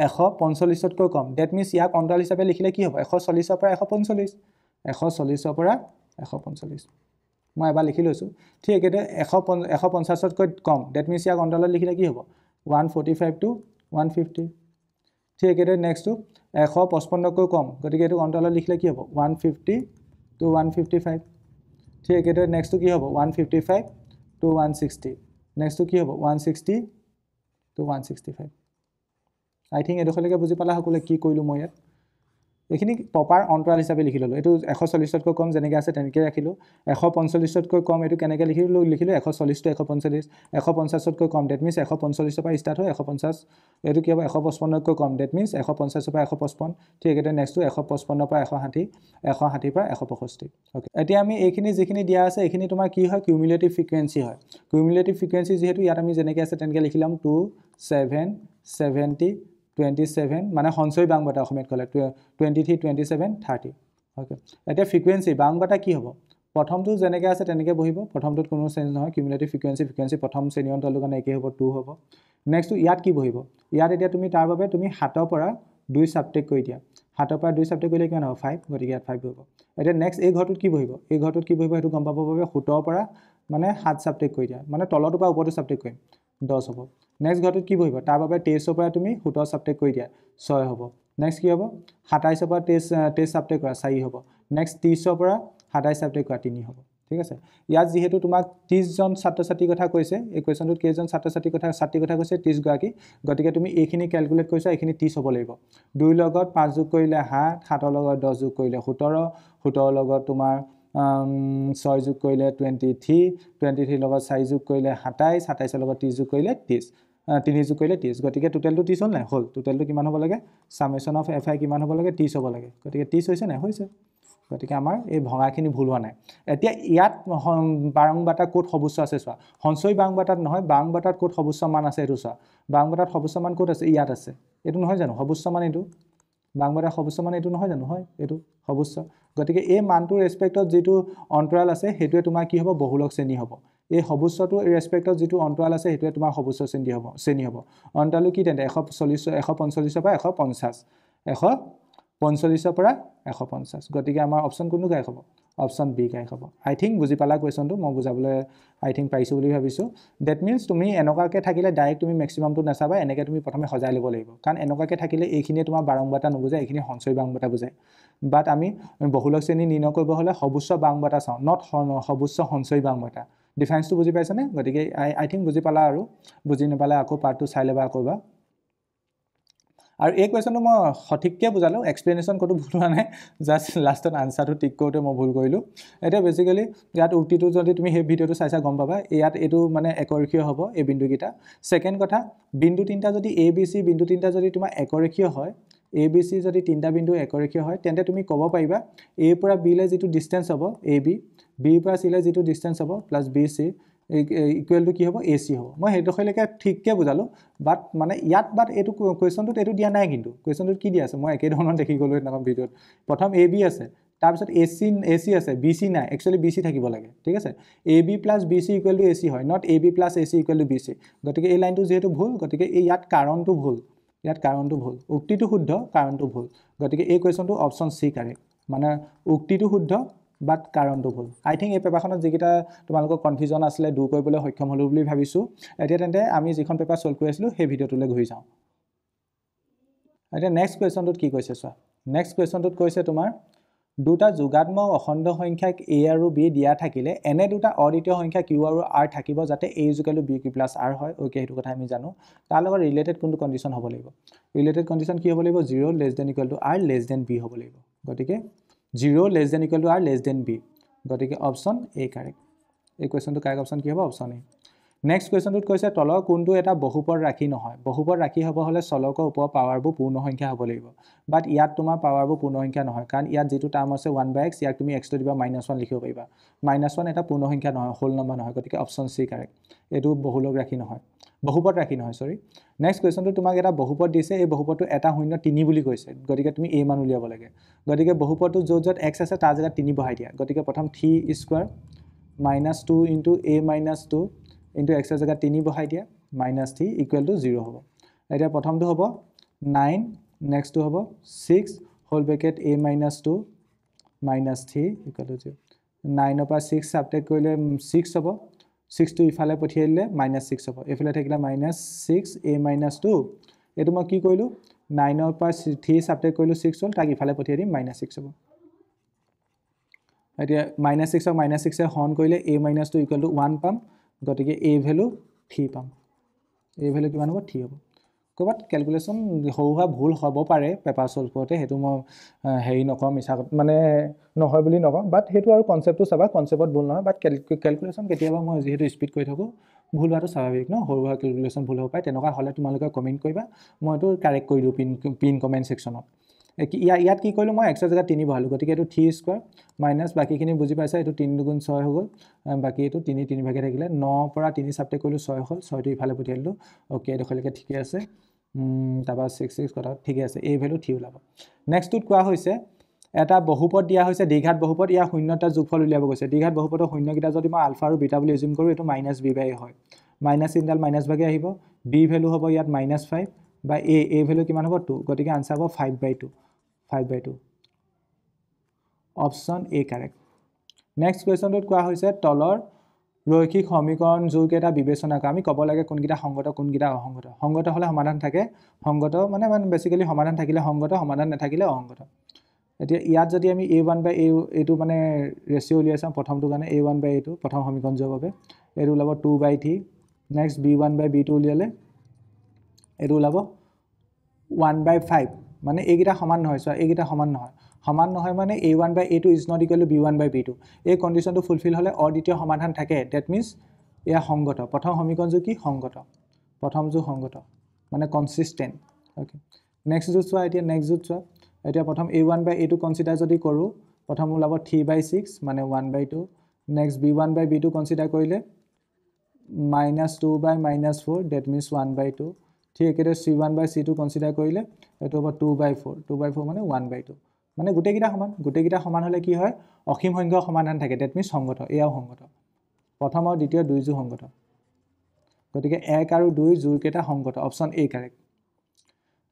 A: এশ পঞ্চল্লিছতকৈ কম ডেট মিনছ ইয়াক অন্তৰাল হিচাপে লিখিলে কি হ'ব এশ চল্লিছৰ পৰা এশ পঞ্চল্লিছ এশ চল্লিছৰ পৰা এশ পঞ্চল্লিছ মই এবাৰ লিখি লৈছোঁ ঠিক একেদৰে এশ পঞ্চ এশ পঞ্চাছতকৈ কম ডেট মিনছ ইয়াক অন্তৰালত লিখিলে কি হ'ব one forty five to one fifty ঠিক একেদৰে নেক্সটটো এশ পঁচপন্নকৈ কম গতিকে এইটো অন্তৰালত লিখিলে কি হ'ব one fifty to one fifty five ঠিক একেদৰে নেক্সটটো কি হ'ব one fifty five to one sixty নেক্সটটো কি হ'ব one sixty to one sixty five I think এডোখৰলৈকে বুজি পালা সকলোৱে কি কৰিলোঁ মই ইয়াত এইখিনি প্ৰপাৰ অন্তৰাল হিচাপে লিখি ল'লোঁ এইটো এশ চল্লিছতকৈ কম যেনেকৈ আছে তেনেকৈ ৰাখিলোঁ এশ পঞ্চল্লিছতকৈ কম এইটো কেনেকৈ লিখিলোঁ লিখিলোঁ এশ চল্লিছ টু এশ পঞ্চল্লিছ এশ পঞ্চাছতকৈ কম ডেট মিনছ এশ পঞ্চল্লিছৰ পৰা ষ্টাৰ্ট হয় এশ পঞ্চাছ এইটো কি হ'ব এশ পঁচপন্নতকৈ কম ডেট মিনছ এশ পঞ্চাছৰ পৰা এশ পঁচপন্ন ঠিক একেটাই নেক্সটটো এশ পঁচপন্নৰ পৰা এশ ষাঠি এশ ষাঠিৰ পৰা এশ পঁষষ্ঠি অ'কে এতিয়া আমি এইখিনি যিখিনি দিয়া আছে এইখিনি তোমাৰ কি হয় কিউমিলেটিভ ফ্ৰিকুৱেঞ্চি হয় কিউমিলেটিভ ফ্ৰিকুৱেঞ্চি যিহেতু ইয়াত আমি যেনেকৈ আছে তেনেকৈ লিখি ল'ম two seven seventy twenty seven মানে সঞ্চয় বাং বঁটা অসমীয়াত ক'লে twenty three twenty seven thirty okay এতিয়া ফ্ৰিকুৱেঞ্চি বাং বঁটা কি হ'ব প্ৰথমটো যেনেকৈ আছে তেনেকৈ বহিব প্ৰথমটোত কোনো চেঞ্জ নহয় কিউমিলেটিভ ফ্ৰিকুৱেঞ্চি ফ্ৰিকুৱেঞ্চি প্ৰথম শ্ৰেণী অন্তৰ কাৰণে একেই হ'ব টু হ'ব নেক্সটটো ইয়াত কি বহিব ইয়াত এতিয়া তুমি তাৰ বাবে তুমি সাতৰ পৰা দুই ছাবটেক কৰি দিয়া সাতৰ পৰা দুই ছাবটেক কৰিলে কিমান হ'ব ফাইভ গতিকে ইয়াত ফাইভ বহিব এতিয়া নেক্সট এই ঘৰটোত কি বহিব এই ঘৰটোত কি বহিব সেইটো গম পাবৰ বাবে সোতৰ পৰা মানে সাত ছাবটেক কৰি দিয়া মানে তলৰটোৰ পৰা ওপৰটো ছাবটেক কৰিম দহ হ'ব নেক্সট ঘৰটোত কি বহিব তাৰ বাবে তেইছৰ পৰা তুমি সোতৰ ছাবটেক্ট কৰি দিয়া ছয় হ'ব নেক্সট কি হ'ব সাতাইছৰ পৰা তেইছ তেইছ ছাবটেক্ট কৰা চাৰি হ'ব নেক্সট ত্ৰিছৰ পৰা সাতাইছ ছাবটেক্ট কৰা তিনি হ'ব ঠিক আছে ইয়াত যিহেতু তোমাক ত্ৰিছজন ছাত্ৰ ছাত্ৰীৰ কথা কৈছে এই কুৱেশ্যনটোত কেইজন ছাত্ৰ ছাত্ৰীৰ কথা ছাত্ৰীৰ কথা কৈছে ত্ৰিছগৰাকী গতিকে তুমি এইখিনি কেলকুলেট কৰিছা এইখিনি ত্ৰিছ হ'ব লাগিব দুইৰ লগত পাঁচ যোগ কৰিলে সাত সাতৰ লগত দহ যোগ কৰিলে সোতৰ সোতৰ লগত তোমাৰ ছয় যোগ কৰিলে টুৱেণ্টি থ্ৰী টুৱেণ্টি থ্ৰীৰ লগত চাৰি যোগ কৰিলে সাতাইছ সাতাইছৰ লগত ত্ৰিছ যোগ কৰিলে ত্ৰিছ তিনি যোগ কৰিলে ত্ৰিছ গতিকে টোটেলটো ত্ৰিছ হ'ল নাই হ'ল টোটেলটো কিমান হ'ব লাগে ছামেশ্যন অফ এফ আই কিমান হ'ব লাগে ত্ৰিছ হ'ব লাগে গতিকে ত্ৰিছ হৈছে নাই হৈছে গতিকে আমাৰ এই ভঙাখিনি ভুল হোৱা নাই এতিয়া ইয়াত বাৰংবাটা ক'ত সৰ্বোচ্চ আছে চোৱা সঞ্চয় বাংবাটাত নহয় বাংবাটাত ক'ত সৰ্বোচ্চ মান আছে এইটো চোৱা বাংবাটাত সৰ্বোচ্চ মান ক'ত আছে ইয়াত আছে এইটো নহয় জানো সৰ্বোচ্চ মান এইটো বাংমতা সৰ্বোচ্চ মানে এইটো নহয় জানো হয় এইটো সৰ্বোচ্চ গতিকে এই মানটোৰ ৰেচপেক্টত যিটো অন্তৰাল আছে সেইটোৱে তোমাৰ কি হ'ব বহুলক শ্ৰেণী হ'ব এই সৰ্বোচ্চটো ৰেচপেক্টত যিটো অন্তৰাল আছে সেইটোৱে তোমাৰ সৰ্বোচ্চ শ্ৰেণী হ'ব শ্ৰেণী হ'ব অন্তৰালো কি তেন্তে এশ চল্লিছ এশ পঞ্চল্লিছৰ পৰা এশ পঞ্চাছ এশ পঞ্চল্লিছৰ পৰা এশ পঞ্চাছ গতিকে আমাৰ অপশ্যন কোনটো গাইক হ'ব অপশ্যন বি কাই হ'ব আই থিংক বুজি পালা কুৱেশ্যনটো মই বুজাবলৈ আই থিংক পাইছোঁ বুলি ভাবিছোঁ ডেট মিনছ তুমি এনেকুৱাকৈ থাকিলে ডাইৰেক্ট তুমি মেক্সিমামটো নাচাবা এনেকৈ তুমি প্ৰথমে সজাই ল'ব লাগিব কাৰণ এনেকুৱাকৈ থাকিলে এইখিনিয়ে তোমাৰ বাৰংবাৰটা নুবুজায় এইখিনি সঞ্চয় বাৰংবাৰটা বুজায় বাট আমি বহুলক শ্ৰেণী নিৰ্ণয় কৰিব হ'লে সৰ্বোচ্চ বাৰংবাৰটা চাওঁ নট সৰ্বোচ্চ সঞ্চয় বাং বাৰংবাৰটা ডিফাৰেঞ্চটো বুজি পাইছানে গতিকে আই আই থিংক বুজি পালা আৰু বুজি নাপালে আকৌ পাৰ্টটো চাই ল'বা আকৌ বা আৰু এই কুৱেশ্যনটো মই সঠিককৈ বুজালোঁ এক্সপ্লেনেশ্যন ক'তো ভুল হোৱা নাই জাষ্ট লাষ্টত আনচাৰটো টিক কৰোঁতে মই ভুল কৰিলোঁ এতিয়া বেচিকেলি ইয়াত উক্তিটো যদি তুমি সেই ভিডিঅ'টো চাইছা গম পাবা ইয়াত এইটো মানে একৰেখীয় হ'ব এই বিন্দুকেইটা ছেকেণ্ড কথা বিন্দু তিনিটা যদি এ বি চি বিন্দু তিনিটা যদি তোমাৰ একৰেখীয় হয় এ বি চি যদি তিনিটা বিন্দু একৰেখীয় হয় তেন্তে তুমি ক'ব পাৰিবা এৰ পৰা বিলৈ যিটো ডিষ্টেঞ্চ হ'ব এ বি বি পৰা চিলৈ যিটো ডিষ্টেঞ্চ হ'ব প্লাছ বি চিৰ ইকুৱেল টু কি হ'ব এ চি হ'ব মই সেইডোখৰলৈকে ঠিককৈ বুজালোঁ বাট মানে ইয়াত বাট এইটো কুৱেশ্যনটোত এইটো দিয়া নাই কিন্তু কুৱেশ্যনটোত কি দিয়া আছে মই একেধৰণৰ দেখি গ'লোঁ সেইদিনাখন ভিডিঅ'ত প্ৰথম এ বি আছে তাৰপিছত এ চি এ চি আছে বি চি নাই একচুৱেলি বি চি থাকিব লাগে ঠিক আছে A B plus B C equal to A C হয় not A B plus A C equal to B C গতিকে এই লাইনটো যিহেতু ভুল গতিকে এই ইয়াত কাৰণটো ভুল ইয়াত কাৰণটো ভুল উক্তিটো শুদ্ধ কাৰণটো ভুল গতিকে এই কুৱেশ্যনটো অপশ্যন চি কাৰেক্ট মানে উক্তিটো শুদ্ধ বাট কাৰণটো ভুল আই থিংক এই পেপাৰখনত যিকেইটা তোমালোকৰ কনফিউজন আছিলে দূৰ কৰিবলৈ সক্ষম হ'লোঁ বুলি ভাবিছোঁ এতিয়া তেন্তে আমি যিখন পেপাৰ চল্ভ কৰি আছিলোঁ সেই ভিডিঅ'টোলৈ ঘূৰি যাওঁ এতিয়া নেক্সট কুৱেশ্যনটোত কি কৈছে চোৱা নেক্সট কুৱেশ্যনটোত কৈছে তোমাৰ দুটা যোগাত্মক অখণ্ড সংখ্যাক এ আৰু বি দিয়া থাকিলে এনে দুটা অদ্বিতীয় সংখ্যা কিউ আৰু আৰ থাকিব যাতে এ যোগালো বি কি প্লাছ আৰ হয় অ'কে সেইটো কথা আমি জানো তাৰ লগত ৰিলেটেড কোনটো কণ্ডিশ্যন হ'ব লাগিব ৰিলেটেড কণ্ডিশ্যন কি হ'ব লাগিব zero' less than equal to r less than b হ'ব লাগিব গতিকে zero' less than equal to r less than b গতিকে অপশ্যন এ কাৰেক্ট এই কুৱেশ্যনটো কাৰেক্ট অপশ্যন কি হ'ব অপশ্যন এ নেক্সট কুৱেশ্যনটোত কৈছে তলৰ কোনটো এটা বহুপদ ৰাখি নহয় বহুপদ ৰাখি হ'ব হ'লে চলকৰ ওপৰৰ পাৱাৰবোৰ পূৰ্ণ সংখ্যা হ'ব লাগিব বাট ইয়াত তোমাৰ পাৱাৰবোৰ পূৰ্ণ সংখ্যা নহয় কাৰণ ইয়াত যিটো টাৰ্ম আছে ওৱান বাই এক্স ইয়াক তুমি এক্সটো দিবা মাইনাছ ওৱান লিখিব পাৰিবা মাইনাছ ওৱান এটা পূৰ্ণ সংখ্যা নহয় হ'ল নম্বৰ নহয় গতিকে অপশ্যন চি কাৰেক্ট এইটো বহুলক ৰাখি নহয় বহুপদ ৰাখি নহয় চৰি নেক্সট কুৱেশ্যনটো তোমাক এটা বহুপদ দিছে এই বহুপদটো এটা শূন্য তিনি বুলি কৈছে গতিকে তুমি এই মান উলিয়াব লাগে গতিকে বহুপদটো য'ত য'ত এক্স আছে তাৰ জেগাত তিনি বহাই দিয়া গতিকে প্ৰথম three square minus two into a minus two into এক্সৰ জেগাত তিনি বহাই দিয়া minus three equal to zero' হ'ব এতিয়া প্ৰথমটো হ'ব নাইন নেক্সটটো হ'ব ছিক্স হ'ল পেকেট a minus two minus three equal to zero' নাইনৰ পৰা ছিক্স ছাবটেক্ট কৰিলে ছিক্স হ'ব ছিক্সটো ইফালে পঠিয়াই দিলে মাইনাছ ছিক্স হ'ব এইফালে থাকিলে minus six a minus two এইটো মই কি কৰিলোঁ নাইনৰ পৰা থ্ৰী ছাবটেক্ট কৰিলোঁ ছিক্স হ'ল তাক ইফালে পঠিয়াই দিম মাইনাছ ছিক্স হ'ব এতিয়া মাইনাছ ছিক্সক মাইনাছ ছিক্সে হৰ্ণ কৰিলে a minus two equal to one পাম গতিকে এ ভেলু থ্ৰী পাম এ ভেলু কিমান হ'ব থ্ৰী হ'ব ক'ৰবাত কেলকুলেশ্যন সৰু সুৰা ভুল হ'ব পাৰে পেপাৰ চল্ভ কৰোঁতে সেইটো মই হেৰি নকওঁ মিছা মানে নহয় বুলি নকওঁ বাট সেইটো আৰু কনচেপ্টটো চাবা কনচেপ্টত ভুল নহয় বাট কেলকু কেলকুলেশ্যন কেতিয়াবা মই যিহেতু স্পীড কৰি থাকোঁ ভুল হোৱাটো স্বাভাৱিক ন সৰু সুৰা কেলকুলেশ্যন ভুল হ'ব পাৰে তেনেকুৱা হ'লে তোমালোকে কমেণ্ট কৰিবা মই এইটো কাৰেক্ট কৰি দিওঁ পিন পিন কমেণ্ট ছেকশ্যনত ইয়াত কি কৰিলোঁ মই এক্সৰ জেগাত তিনি বহালোঁ গতিকে এইটো থ্ৰী স্কুৱাৰ মাইনাছ বাকীখিনি বুজি পাইছা এইটো তিনি দুগুণ ছয় হৈ গ'ল বাকী এইটো তিনি তিনি ভাগে থাকিলে ন পৰা তিনি চাপ্টে কৰিলোঁ ছয় হ'ল ছয়টো ইফালে পঠিয়ালোঁ অ'কে এইডোখৰলৈকে ঠিকে আছে তাৰপৰা ছিক্স ছিক্স কথা ঠিকে আছে এই ভেলু থ্ৰী ওলাব নেক্সটটোত কোৱা হৈছে এটা বহুপথ দিয়া হৈছে দীঘাত বহুপথ ইয়াৰ শূন্যটা যোগফল উলিয়াব গৈছে দীঘাত বহুপথৰ শূন্যকেইটা যদি মই আলফা আৰু বিটা বুলি এজিউম কৰোঁ এইটো মাইনাছ বি বাই হয় মাইনাছ তিনিডাল মাইনাছ ভাগে আহিব বি ভেলু হ'ব ইয়াত minus five by a a value কিমান হ'ব টু গতিকে আনচাৰ হ'ব five by two five by two option A correct next কুৱেশ্যনটোত কোৱা হৈছে তলৰ ৰৈখিক সমীকৰণ যোৰকেইটা বিবেচনা কৰা আমি ক'ব লাগে কোনকেইটা সংগত কোনকেইটা অসংগত সংগত হ'লে সমাধান থাকে সংগত মানে মানে বেছিকেলি সমাধান থাকিলে সংগত সমাধান নাথাকিলে অসংগত এতিয়া ইয়াত যদি আমি এ ওৱান বাই এ এইটো মানে ৰেচিঅ' উলিয়াই চাওঁ প্ৰথমটো কাৰণে এ ওৱান বাই এইটো প্ৰথম সমীকৰণ যোৱাৰ বাবে এইটো ওলাব two by three next b one by b two উলিয়ালে এইটো ওলাব ওৱান বাই ফাইভ মানে এইকেইটা সমান নহয় চোৱা এইকেইটা সমান নহয় সমান নহয় মানে a one by a two is not equal b one by b two এই কণ্ডিশ্যনটো ফুলফিল হ'লে অদ্বিতীয় সমাধান থাকে ডেট মিনছ এয়া সংগত প্ৰথম সমীকৰণযোগ কি সংগত প্ৰথমযোৰ সংগত মানে কনচিষ্টেণ্ট অ'কে নেক্সট যোৰ চোৱা এতিয়া নেক্সট যোৰ চোৱা এতিয়া প্ৰথম a one by a two consider যদি কৰোঁ প্ৰথম ওলাব থ্ৰী বাই ছিক্স মানে one by two next b one by b two consider কৰিলে minus two by minus four that means one by two ঠিক একেদৰে c one by c two consider কৰিলে এইটো হ'ব two by four two by four মানে one by two মানে গোটেইকেইটা সমান গোটেইকেইটা সমান হ'লে কি হয় অসীম সংখ্যক সমাধান থাকে ডেট মিনছ সংগত এয়াও সংগত প্ৰথম আৰু দ্বিতীয় দুইযোৰ সংগত গতিকে এক আৰু দুই যোৰকেইটা সংগত অপশ্যন এ কাৰেক্ট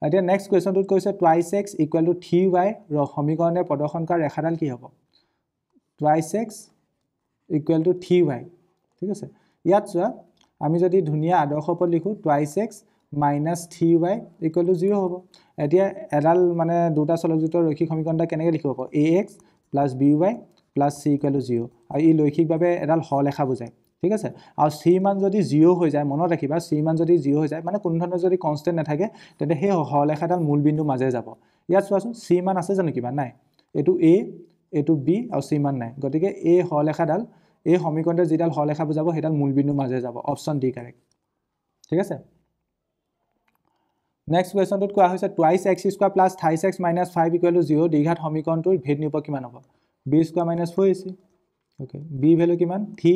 A: এতিয়া নেক্সট কুৱেশ্যনটোত কৈছে twice x equal to three y ৰ সমীকৰণে প্ৰদৰ্শন কৰা ৰেখাডাল কি হ'ব twice x equal to three y ঠিক আছে ইয়াত চোৱা আমি যদি ধুনীয়া আদৰ্শ ওপৰত লিখোঁ twice x minus three y equal to zero' হ'ব এতিয়া এডাল মানে দুটা চলকযুক্ত ৰৈষিক সমীকৰণ এটা কেনেকৈ লিখিব পাৰোঁ a x plus b y plus c equal to zero' আৰু ই লৈখিকভাৱে এডাল সৰলেখা বুজায় ঠিক আছে আৰু চি মান যদি জিৰ' হৈ যায় মনত ৰাখিবা চি মান যদি জিৰ' হৈ যায় মানে কোনো ধৰণৰ যদি কনষ্টেণ্ট নাথাকে তেন্তে সেই সৰলেখাডাল মূলবিন্দু মাজে যাব ইয়াত চোৱাচোন চি মান আছে জানো কিবা নাই এইটো এ এইটো বি আৰু চি মান নাই গতিকে এই সৰলেখাডাল এই সমীকৰণতে যিডাল সৰলেখা বুজাব সেইডাল মূলবিন্দু মাজে যাব অপশ্যন ডি কাৰেক্ট ঠিক আছে নেক্সট কুৱেশ্যনটোত কোৱা হৈছে twice x square plus thrice x minus five equal to zero' দীঘাত সমীকৰণটোৰ ভেদ নিব কিমান হ'ব b square minus four a c okay b value কিমান three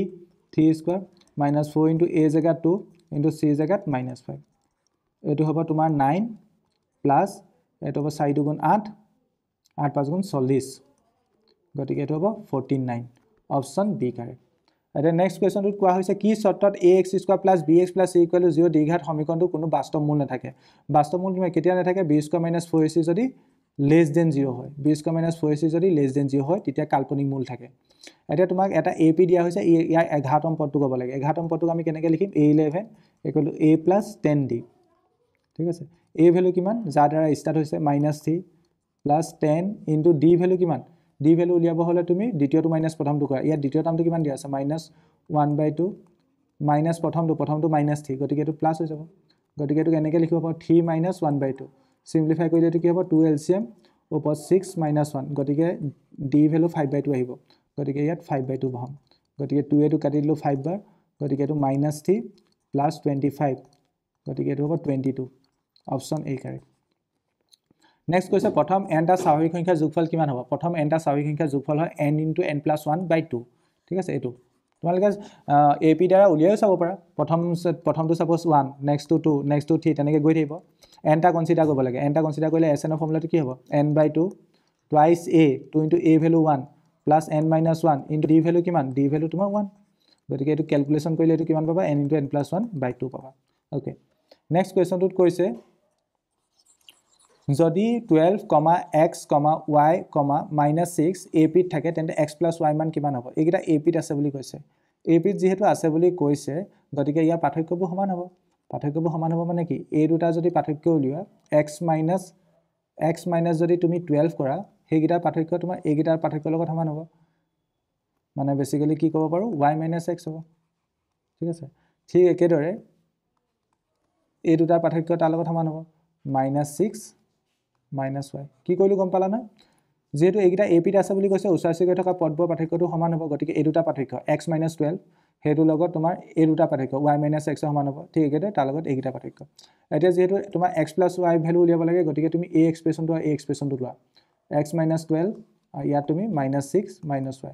A: three square minus four into a জেগাত টু ইণ্টু চি জেগাত মাইনাছ ফাইভ এইটো হ'ব তোমাৰ নাইন প্লাছ এইটো হ'ব চাৰি দুগুণ আঠ আঠ পাঁচ গুণ চল্লিছ গতিকে এইটো হ'ব forty nine option B correct এতিয়া নেক্সট কুৱেশ্যনটোত কোৱা হৈছে কি চৰ্তত a x square plus b x plus equal to zero' দীঘাত সমীকৰণটো কোনো বাস্তৱ মূল নাথাকে বাস্তৱ মূল কেতিয়া নাথাকে b square minus four a c যদি লেছ দেন জিৰ' হয় b square minus four a c যদি লেছ দেন জিৰ' হয় তেতিয়া কাল্পনিক মূল থাকে এতিয়া তোমাক এটা এ পি দিয়া হৈছে ইয়াৰ এঘাৰতম পদটো ক'ব লাগে এঘাৰতম পদটোক আমি কেনেকৈ লিখিম a eleven equal to a plus ten d ঠিক আছে এ ভেলু কিমান যাৰ দ্বাৰা ষ্টাৰ্ট হৈছে minus three plus ten into d value কিমান ডি ভেলু উলিয়াব হ'লে তুমি দ্বিতীয়টো মাইনাছ প্ৰথমটো কৰা ইয়াত দ্বিতীয় টাৰ্মটো কিমান দিয়া আছে minus one by two minus প্ৰথমটো প্ৰথমটো মাইনাছ থ্ৰী গতিকে এইটো প্লাছ হৈ যাব গতিকে এইটো কেনেকৈ লিখিব পাৰোঁ three minus one by two simplify কৰিলে এইটো কি হ'ব টু এল চি এম ওপৰত ছিক্স মাইনাছ ওৱান গতিকে d value five by two আহিব গতিকে ইয়াত ফাইভ বাই টু বহাম গতিকে টু এইটো কাটি দিলোঁ ফাইভ বাৰ গতিকে এইটো minus three plus twenty five গতিকে এইটো হ'ব টুৱেণ্টি টু অপশ্যন এই কাৰেক্ট নেক্সট কৈছে প্ৰথম এনটা স্বাভাৱিক সংখ্যাৰ যোগফল কিমান হ'ব প্ৰথম এনটা স্বাভাৱিক সংখ্যাৰ যোগফল হয় n into n plus one by two ঠিক আছে এইটো তোমালোকে এ পিৰ দ্বাৰা উলিয়াইও চাব পাৰা প্ৰথম প্ৰথমটো ছাপ'জ ওৱান নেক্সটটো টু নেক্সটটো থ্ৰী তেনেকৈ গৈ থাকিব এনটা কনচিডাৰ কৰিব লাগে এনটা কনচিডাৰ কৰিলে এছ এনৰ ফৰ্মুলাটো কি হ'ব n by two twice a two into a value one plus n minus one into d value কিমান ডি ভেলু তোমাৰ ওৱান গতিকে এইটো কেলকুলেশ্যন কৰিলে এইটো কিমান পাবা n into n plus one by two পাবা অ'কে নেক্সট কুৱেশ্যনটোত কৈছে যদি twelve comma x comma y comma minus six এ পিত থাকে তেন্তে এক্স প্লাছ ৱাই মান কিমান হ'ব এইকেইটা এ পিত আছে বুলি কৈছে এ পিত যিহেতু আছে বুলি কৈছে গতিকে ইয়াৰ পাৰ্থক্যবোৰ সমান হ'ব পাৰ্থক্যবোৰ সমান হ'ব মানে কি এই দুটা যদি পাৰ্থক্য উলিওৱা এক্স মাইনাছ এক্স মাইনাছ যদি তুমি টুৱেল্ভ কৰা সেইকেইটাৰ পাৰ্থক্য তোমাৰ এইকেইটাৰ পাৰ্থক্যৰ লগত সমান হ'ব মানে বেচিকেলি কি ক'ব পাৰোঁ ৱাই মাইনাছ এক্স হ'ব ঠিক আছে ঠিক একেদৰে এই দুটাৰ পাৰ্থক্য তাৰ লগত সমান হ'ব মাইনাছ ছিক্স মাইনাছ ৱাই কি কৰিলোঁ গম পালা না যিহেতু এইকেইটা এ পিত আছে বুলি কৈছে ওচৰা চিগৰে থকা পদবোৰ পাৰ্থক্যটো সমান হ'ব গতিকে এই দুটা পাৰ্থক্য এক্স মাইনাছ টুৱেল্ভ সেইটোৰ লগত তোমাৰ এই দুটা পাৰ্থক্য ৱাই মাইনাছ এক্সৰ সমান হ'ব ঠিক একেদৰে তাৰ লগত এইকেইটা পাৰ্থক্য এতিয়া যিহেতু তোমাৰ এক্স প্লাছ ৱাই ভেলু উলিয়াব লাগে গতিকে তুমি এই এক্সপ্ৰেশ্যনটো আৰু এই এক্সপ্ৰেশ্যনটো লোৱা এক্স মাইনাছ টুৱেল্ভ ইয়াত তুমি minus six minus y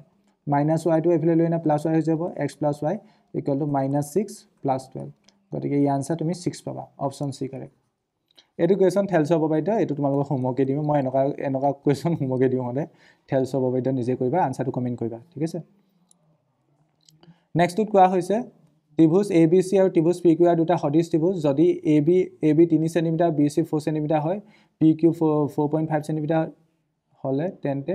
A: minus ৱাইটো এইফালে লৈ না প্লাছ ৱাই হৈ যাব x plus y equal to minus six plus twelve গতিকে ই আনচাৰ তুমি ছিক্স পাবা অপশ্যন চি এইটো কুৱেশ্যন থেলচ হ'ব বাইদেউ এইটো তোমালোকক হোমৱৰ্কে দিম মই এনেকুৱা এনেকুৱা কুৱেশ্যন হোমৱৰ্কে দিওঁ হ'লে থেলচ হ'ব বাইদেউ নিজে কৰিবা আনচাৰটো কমেণ্ট কৰিবা ঠিক আছে নেক্সটটোত কোৱা হৈছে ত্ৰিভুজ এ বি চি আৰু ত্ৰিভুজ পি কিউ আৰ দুটা সদৃশ ত্ৰিভুজ যদি এ বি এ বি তিনি centimetre B C four centimetre হয় পি কিউ ফ' ফ'ৰ পইণ্ট ফাইভ চেণ্টিমিটাৰ হ'লে তেন্তে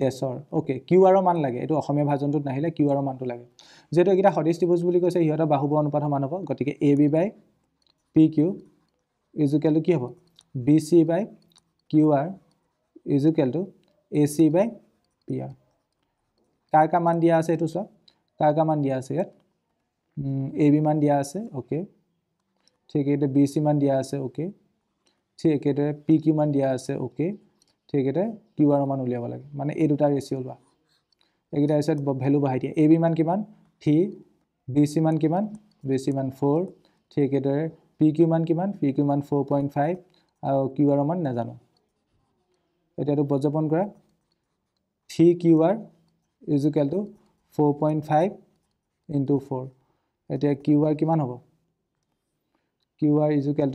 A: ডেছৰ অ'কে কিউ আৰৰ মান লাগে এইটো অসমীয়া ভাৰ্জনটোত নাহিলে কিউ আৰৰ মানটো লাগে যিহেতু এইকেইটা সদৃশ ত্ৰিভুজ বুলি কৈছে সিহঁতৰ বাহুব অনুপাত সমান হ'ব গতিকে A B by P Q ইজুকেলটো কি হ'ব B C by Q R ইজুকেলটো A C by P R কাৰ কাৰ মান দিয়া আছে এইটো চোৱা কাৰ কাৰ মান দিয়া আছে ইয়াত এ বি মান দিয়া আছে অ'কে ঠিক এইদৰে বি চি মান দিয়া আছে অ'কে ঠিক এইদৰে পি কিউ মান দিয়া আছে অ'কে ঠিক এইদৰে কিউ আৰ মান উলিয়াব লাগে মানে এই দুটা ৰেচিঅ' লোৱা এইকেইটা ৰেচিঅ'ত ভেলু বঢ়াই দিয়া এ বি মান কিমান থ্ৰী বি চি মান কিমান বি চি মান ফ'ৰ ঠিক এইদৰে পি কিউ মান কিমান পি কিউ মান ফ'ৰ পইণ্ট ফাইভ আৰু কিউ আৰ মান নাজানো এইটো বজাপন কৰা three Q R equal four point five into four এতিয়া কিউ আৰ কিমান হ'ব Q R equal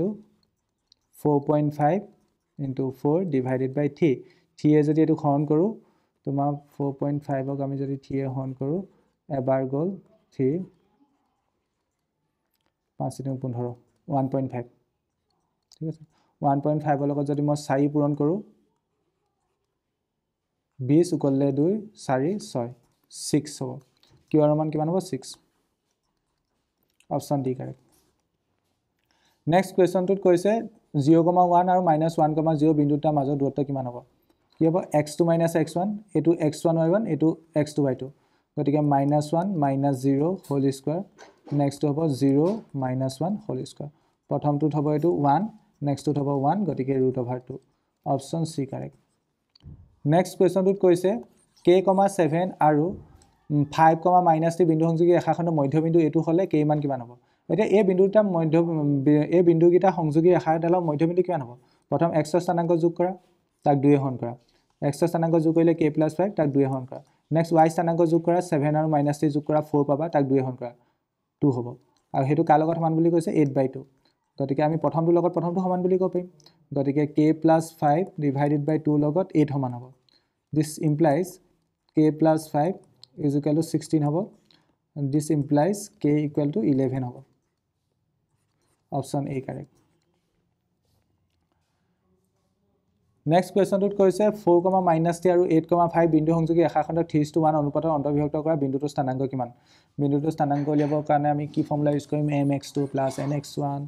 A: four point five into four divided by three থ্ৰীয়ে যদি এইটো হৰণ কৰোঁ তোমাৰ ফ'ৰ পইণ্ট ফাইভক আমি যদি থ্ৰীয়ে হৰণ কৰোঁ এবাৰ গ'ল থ্ৰী পাঁচ তিনি পোন্ধৰ ওৱান পইণ্ট ফাইভ ঠিক আছে ওৱান পইণ্ট ফাইভৰ লগত যদি মই চাৰি পূৰণ কৰোঁ বিছ উকললে দুই চাৰি ছয় ছিক্স হ'ব কিয় আৰু মান কিমান হ'ব six option D correct next কুৱেশ্যনটোত কৈছে জিৰ' কমা ওৱান আৰু মাইনাছ ওৱান কমা জিৰ' বিন্দুটাৰ মাজৰ দূৰত্ব কিমান হ'ব কি হ'ব x two minus x one এইটো এক্স ওৱান ৱাই ওৱান এইটো এক্স টু ৱাই টু গতিকে minus one minus zero' whole square নেক্সটটো হ'ব zero' minus one whole square প্ৰথমটোত হ'ব এইটো ওৱান নেক্সটোত হ'ব ওৱান গতিকে root over two option C correct next কুৱেশ্যনটোত কৈছে কে কমা ছেভেন আৰু ফাইভ কমা মাইনাছ থ্ৰী বিন্দু সংযোগী ৰেখাখনৰ মধ্যবিন্দু এইটো হ'লে কেইমান কিমান হ'ব এতিয়া এই বিন্দুটা মধ্য এই বিন্দুকেইটা সংযোগী ৰেখাডালৰ মধ্যবিন্দু কিমান হ'ব প্ৰথম এক্সট্ৰ স্থানাংক যোগ কৰা তাক দুয়ে হৰণ কৰা এক্সট্ৰ স্থানাংক যোগ কৰিলে কে প্লাছ ফাইভ তাক দুয়ে হৰণ কৰা নেক্সট ৱাই স্থানাংক যোগ কৰা ছেভেন আৰু মাইনাছ থ্ৰী যোগ কৰা ফ'ৰ পাবা তাক দুয়ে হৰণ কৰা টু হ'ব আৰু সেইটো কাৰ লগত সমান বুলি কৈছে এইট বাই টু গতিকে আমি প্ৰথমটোৰ লগত প্ৰথমটো সমান বুলি ক'ব পাৰিম গতিকে K plus five divided by two লগত এইট সমান হ'ব this implies K plus five is equal to sixteen হ'ব this implies K equal to eleven হ'ব অপশ্যন এ কাৰেক্ট নেক্সট কুৱেশ্যনটোত কৈছে ফ'ৰ কমা মাইনাছ থ্ৰী আৰু এইট কমা ফাইভ বিন্দু সংযোগী এশাখণ্ডত থ্ৰী টু ওৱান অনুপাতৰ অন্তৰ্ভুক্ত কৰা বিন্দুটোৰ স্থানাংক কিমান বিন্দুটোৰ স্থানাংক উলিয়াবৰ কাৰণে আমি কি ফৰ্মুলা ইউজ কৰিম m x two plus n x one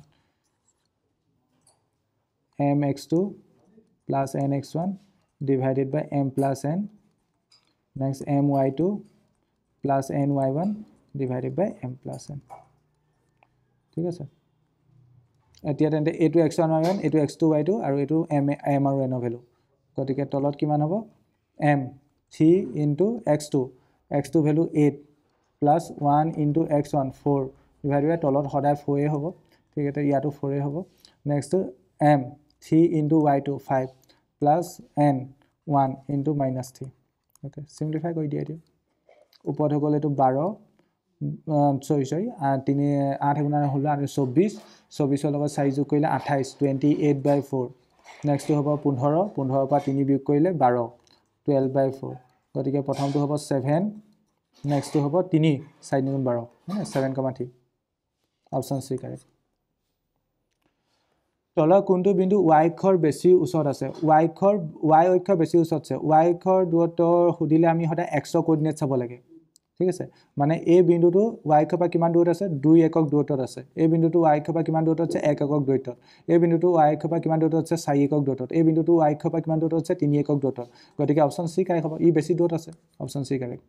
A: m x two plus n x one divided by m plus n next m y two plus n y one divided by m plus n ठीक है এতিয়া তেন্তে এইটো x one y one এইটো x two y two আৰু এইটো M M আৰু এনৰ ভেলু গতিকে তলত কিমান হ'ব m three into x two x two value eight plus one into x one four divide by তলত সদায় ফ'ৰেই হ'ব ঠিক আছে ইয়াতো ফ'ৰেই হ'ব নেক্সটটো m 3 into y2 5 plus n 1 into minus 3 okay simplify কৰি দিয়া দিও ওপৰ হ'ল এটো 12 সৰি সৰি 3 8 গুণা হ'ল 24 24 লগত সাইজ কৰিলে 28 28 বাই 4 নেক্সট হ'ব 15 15 পা 3 বিয়োগ কৰিলে 12 12 বাই 4 গতিকে প্ৰথমটো হ'ব 7 নেক্সট হ'ব 3 সাইজ গুণ 12 হ'ল 7 3 অপচন সি কৰেক্ট তলৰ কোনটো বিন্দু ৱাই অক্ষৰ বেছি ওচৰত আছে ৱাই অক্ষৰ ৱাই অক্ষৰ বেছি ওচৰত আছে ৱাই অক্ষৰ দূৰত্বৰ সুধিলে আমি সদায় এক্সট্ৰ কোৰ্ডিনেট চাব লাগে ঠিক আছে মানে এই বিন্দুটো ৱাই অক্ষৰ পৰা কিমান দূৰত আছে দুই একক দূৰত্বত আছে এই বিন্দুটো ৱাই অক্ষৰ পৰা কিমান দূৰত আছে এক একক দূৰত্বত এই বিন্দুটো ৱাই অক্ষৰ পৰা কিমান দূৰত আছে চাৰি একক দূৰত্বত এই বিন্দুটো ৱাই অক্ষৰ পৰা কিমান দূৰত আছে তিনি একক দূৰত গতিকে অপশ্যন চি কাৰেক হ'ব ই বেছি দূৰত আছে অপশ্যন চি কাৰেক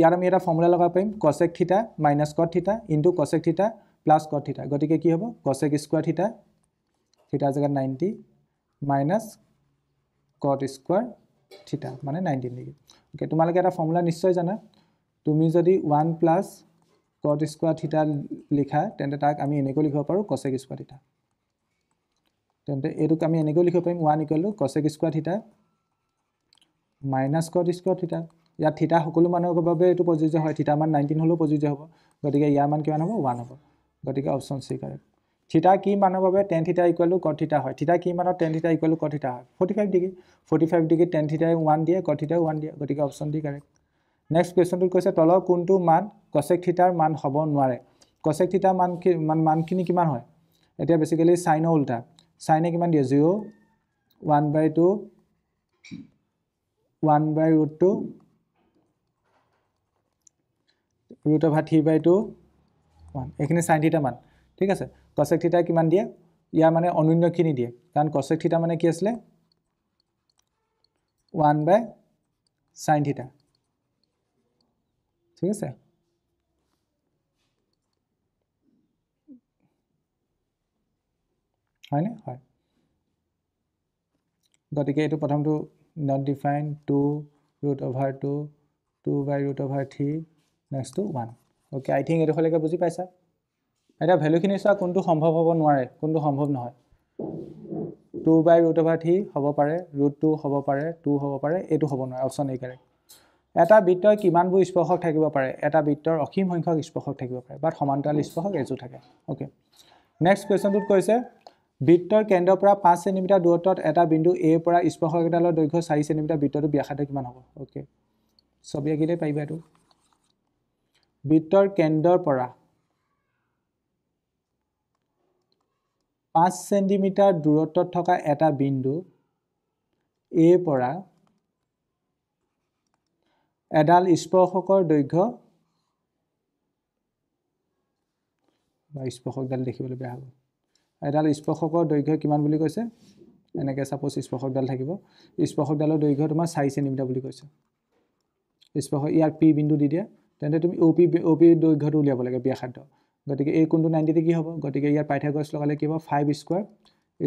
A: ইয়াত আমি এটা ফৰ্মুলা লগাব পাৰিম কচেক থিতা মাইনাছ কট থিতা ইনটু কচেক থিতা প্লাছ কট থিটা গতিকে কি হ'ব কচেক স্কুৱাৰ থিটা থিটা জেগাত নাইণ্টি মাইনাছ কট স্কুৱাৰ থিটা মানে নাইণ্টিন ডিগ্ৰী অ'কে তোমালোকে এটা ফৰ্মুলা নিশ্চয় জানা তুমি যদি ওৱান প্লাছ কট স্কুৱাৰ থিটা লিখা তেন্তে তাক আমি এনেকৈ লিখিব পাৰোঁ কচেক স্কুৱাৰ থিটা তেন্তে এইটোক আমি এনেকৈ লিখিব পাৰিম one equal to cosec square theta minus cot square theta ইয়াত থিটা সকলো মানুহৰ বাবে এইটো প্ৰযোজ্য হয় থিটা মান নাইণ্টিন হ'লেও প্ৰযোজ্য হ'ব গতিকে ইয়াৰ মান কিমান হ'ব ওৱান হ'ব গতিকে অপশ্যন চি কাৰেক্ট থিতা কি মানৰ বাবে টেন থিতা ইকুৱেলো কঠিতা হয় থিতা কি মানৰ টেন থিতা ইকুৱেলো কঠিতা হয় forty five degree forty five degree tan থিতাই ওৱান দিয়ে কঠিতাই ওৱান দিয়ে গতিকে অপশ্যন ডি কাৰেক্ট নেক্সট কুৱেশ্যনটোত কৈছে তলৰ কোনটো মান কচেক থিতাৰ মান হ'ব নোৱাৰে কচেক থিতাৰ মান মানখিনি কিমান হয় এতিয়া বেচিকেলি চাইনৰ উল্টা চাইনে কিমান দিয়ে zero' one by two one by root two root over three by two one এইখিনি চাইন থিটা মান ঠিক আছে কচেক থিটা কিমান দিয়ে ইয়াৰ মানে অনন্যখিনি দিয়ে কাৰণ কচেক থিটা মানে কি আছিলে ওৱান বাই চাইন থিটা ঠিক আছে হয়নে হয় গতিকে এইটো প্ৰথমটো not define two root over two two by root over three নেক্সটটো ওৱান অ'কে আই থিংক এইডোখৰলৈকে বুজি পাইছা এতিয়া ভেলুখিনি চোৱা কোনটো সম্ভৱ হ'ব নোৱাৰে কোনটো সম্ভৱ নহয় two by root over three হ'ব পাৰে ৰুট টু হ'ব পাৰে টু হ'ব পাৰে এইটো হ'ব নোৱাৰে অপশ্যন এই কাৰেক্ট এটা বৃত্তই কিমানবোৰ স্পৰ্শক থাকিব পাৰে এটা বৃত্তৰ অসীম সংখ্যক স্পৰ্শক থাকিব পাৰে বাট সমান্তৰাল স্পৰ্শক এযোৰ থাকে অ'কে নেক্সট কুৱেশ্যনটোত কৈছে বৃত্তৰ কেন্দ্ৰৰ পৰা পাঁচ চেণ্টিমিটাৰ দূৰত্বত এটা বিন্দু এৰ পৰা স্পৰ্শক এডালৰ দৈৰ্ঘ্য চাৰি চেণ্টিমিটাৰ বৃত্তটো ব্যাসাৰ্থ কিমান হ'ব অ'কে ছবি আঁকিলেই পাৰিবা এইটো বৃত্তৰ কেন্দ্ৰৰ পৰা পাঁচ চেণ্টিমিটাৰ দূৰত্বত থকা এটা বিন্দু এৰ পৰা এডাল স্পৰ্শকৰ দৈৰ্ঘ্য বা স্পৰ্শকডাল দেখিবলৈ বেয়া হ'ব এডাল স্পৰ্শকৰ দৈৰ্ঘ্য কিমান বুলি কৈছে এনেকৈ চাপ'জ স্পৰ্শকডাল থাকিব স্পৰ্শকডালৰ দৈৰ্ঘ্য তোমাৰ চাৰি চেণ্টিমিটাৰ বুলি কৈছে স্পৰ্শ ইয়াক পি বিন্দু দি দিয়া তেন্তে তুমি অ' পি অ' পি দৈৰ্ঘ্যটো উলিয়াব লাগে ব্যাসাৰ্ধ গতিকে এই কোনটো নাইণ্টিতে কি হ'ব গতিকে ইয়াৰ গছ লগালে কি হ'ব ফাইভ স্কুৱাৰ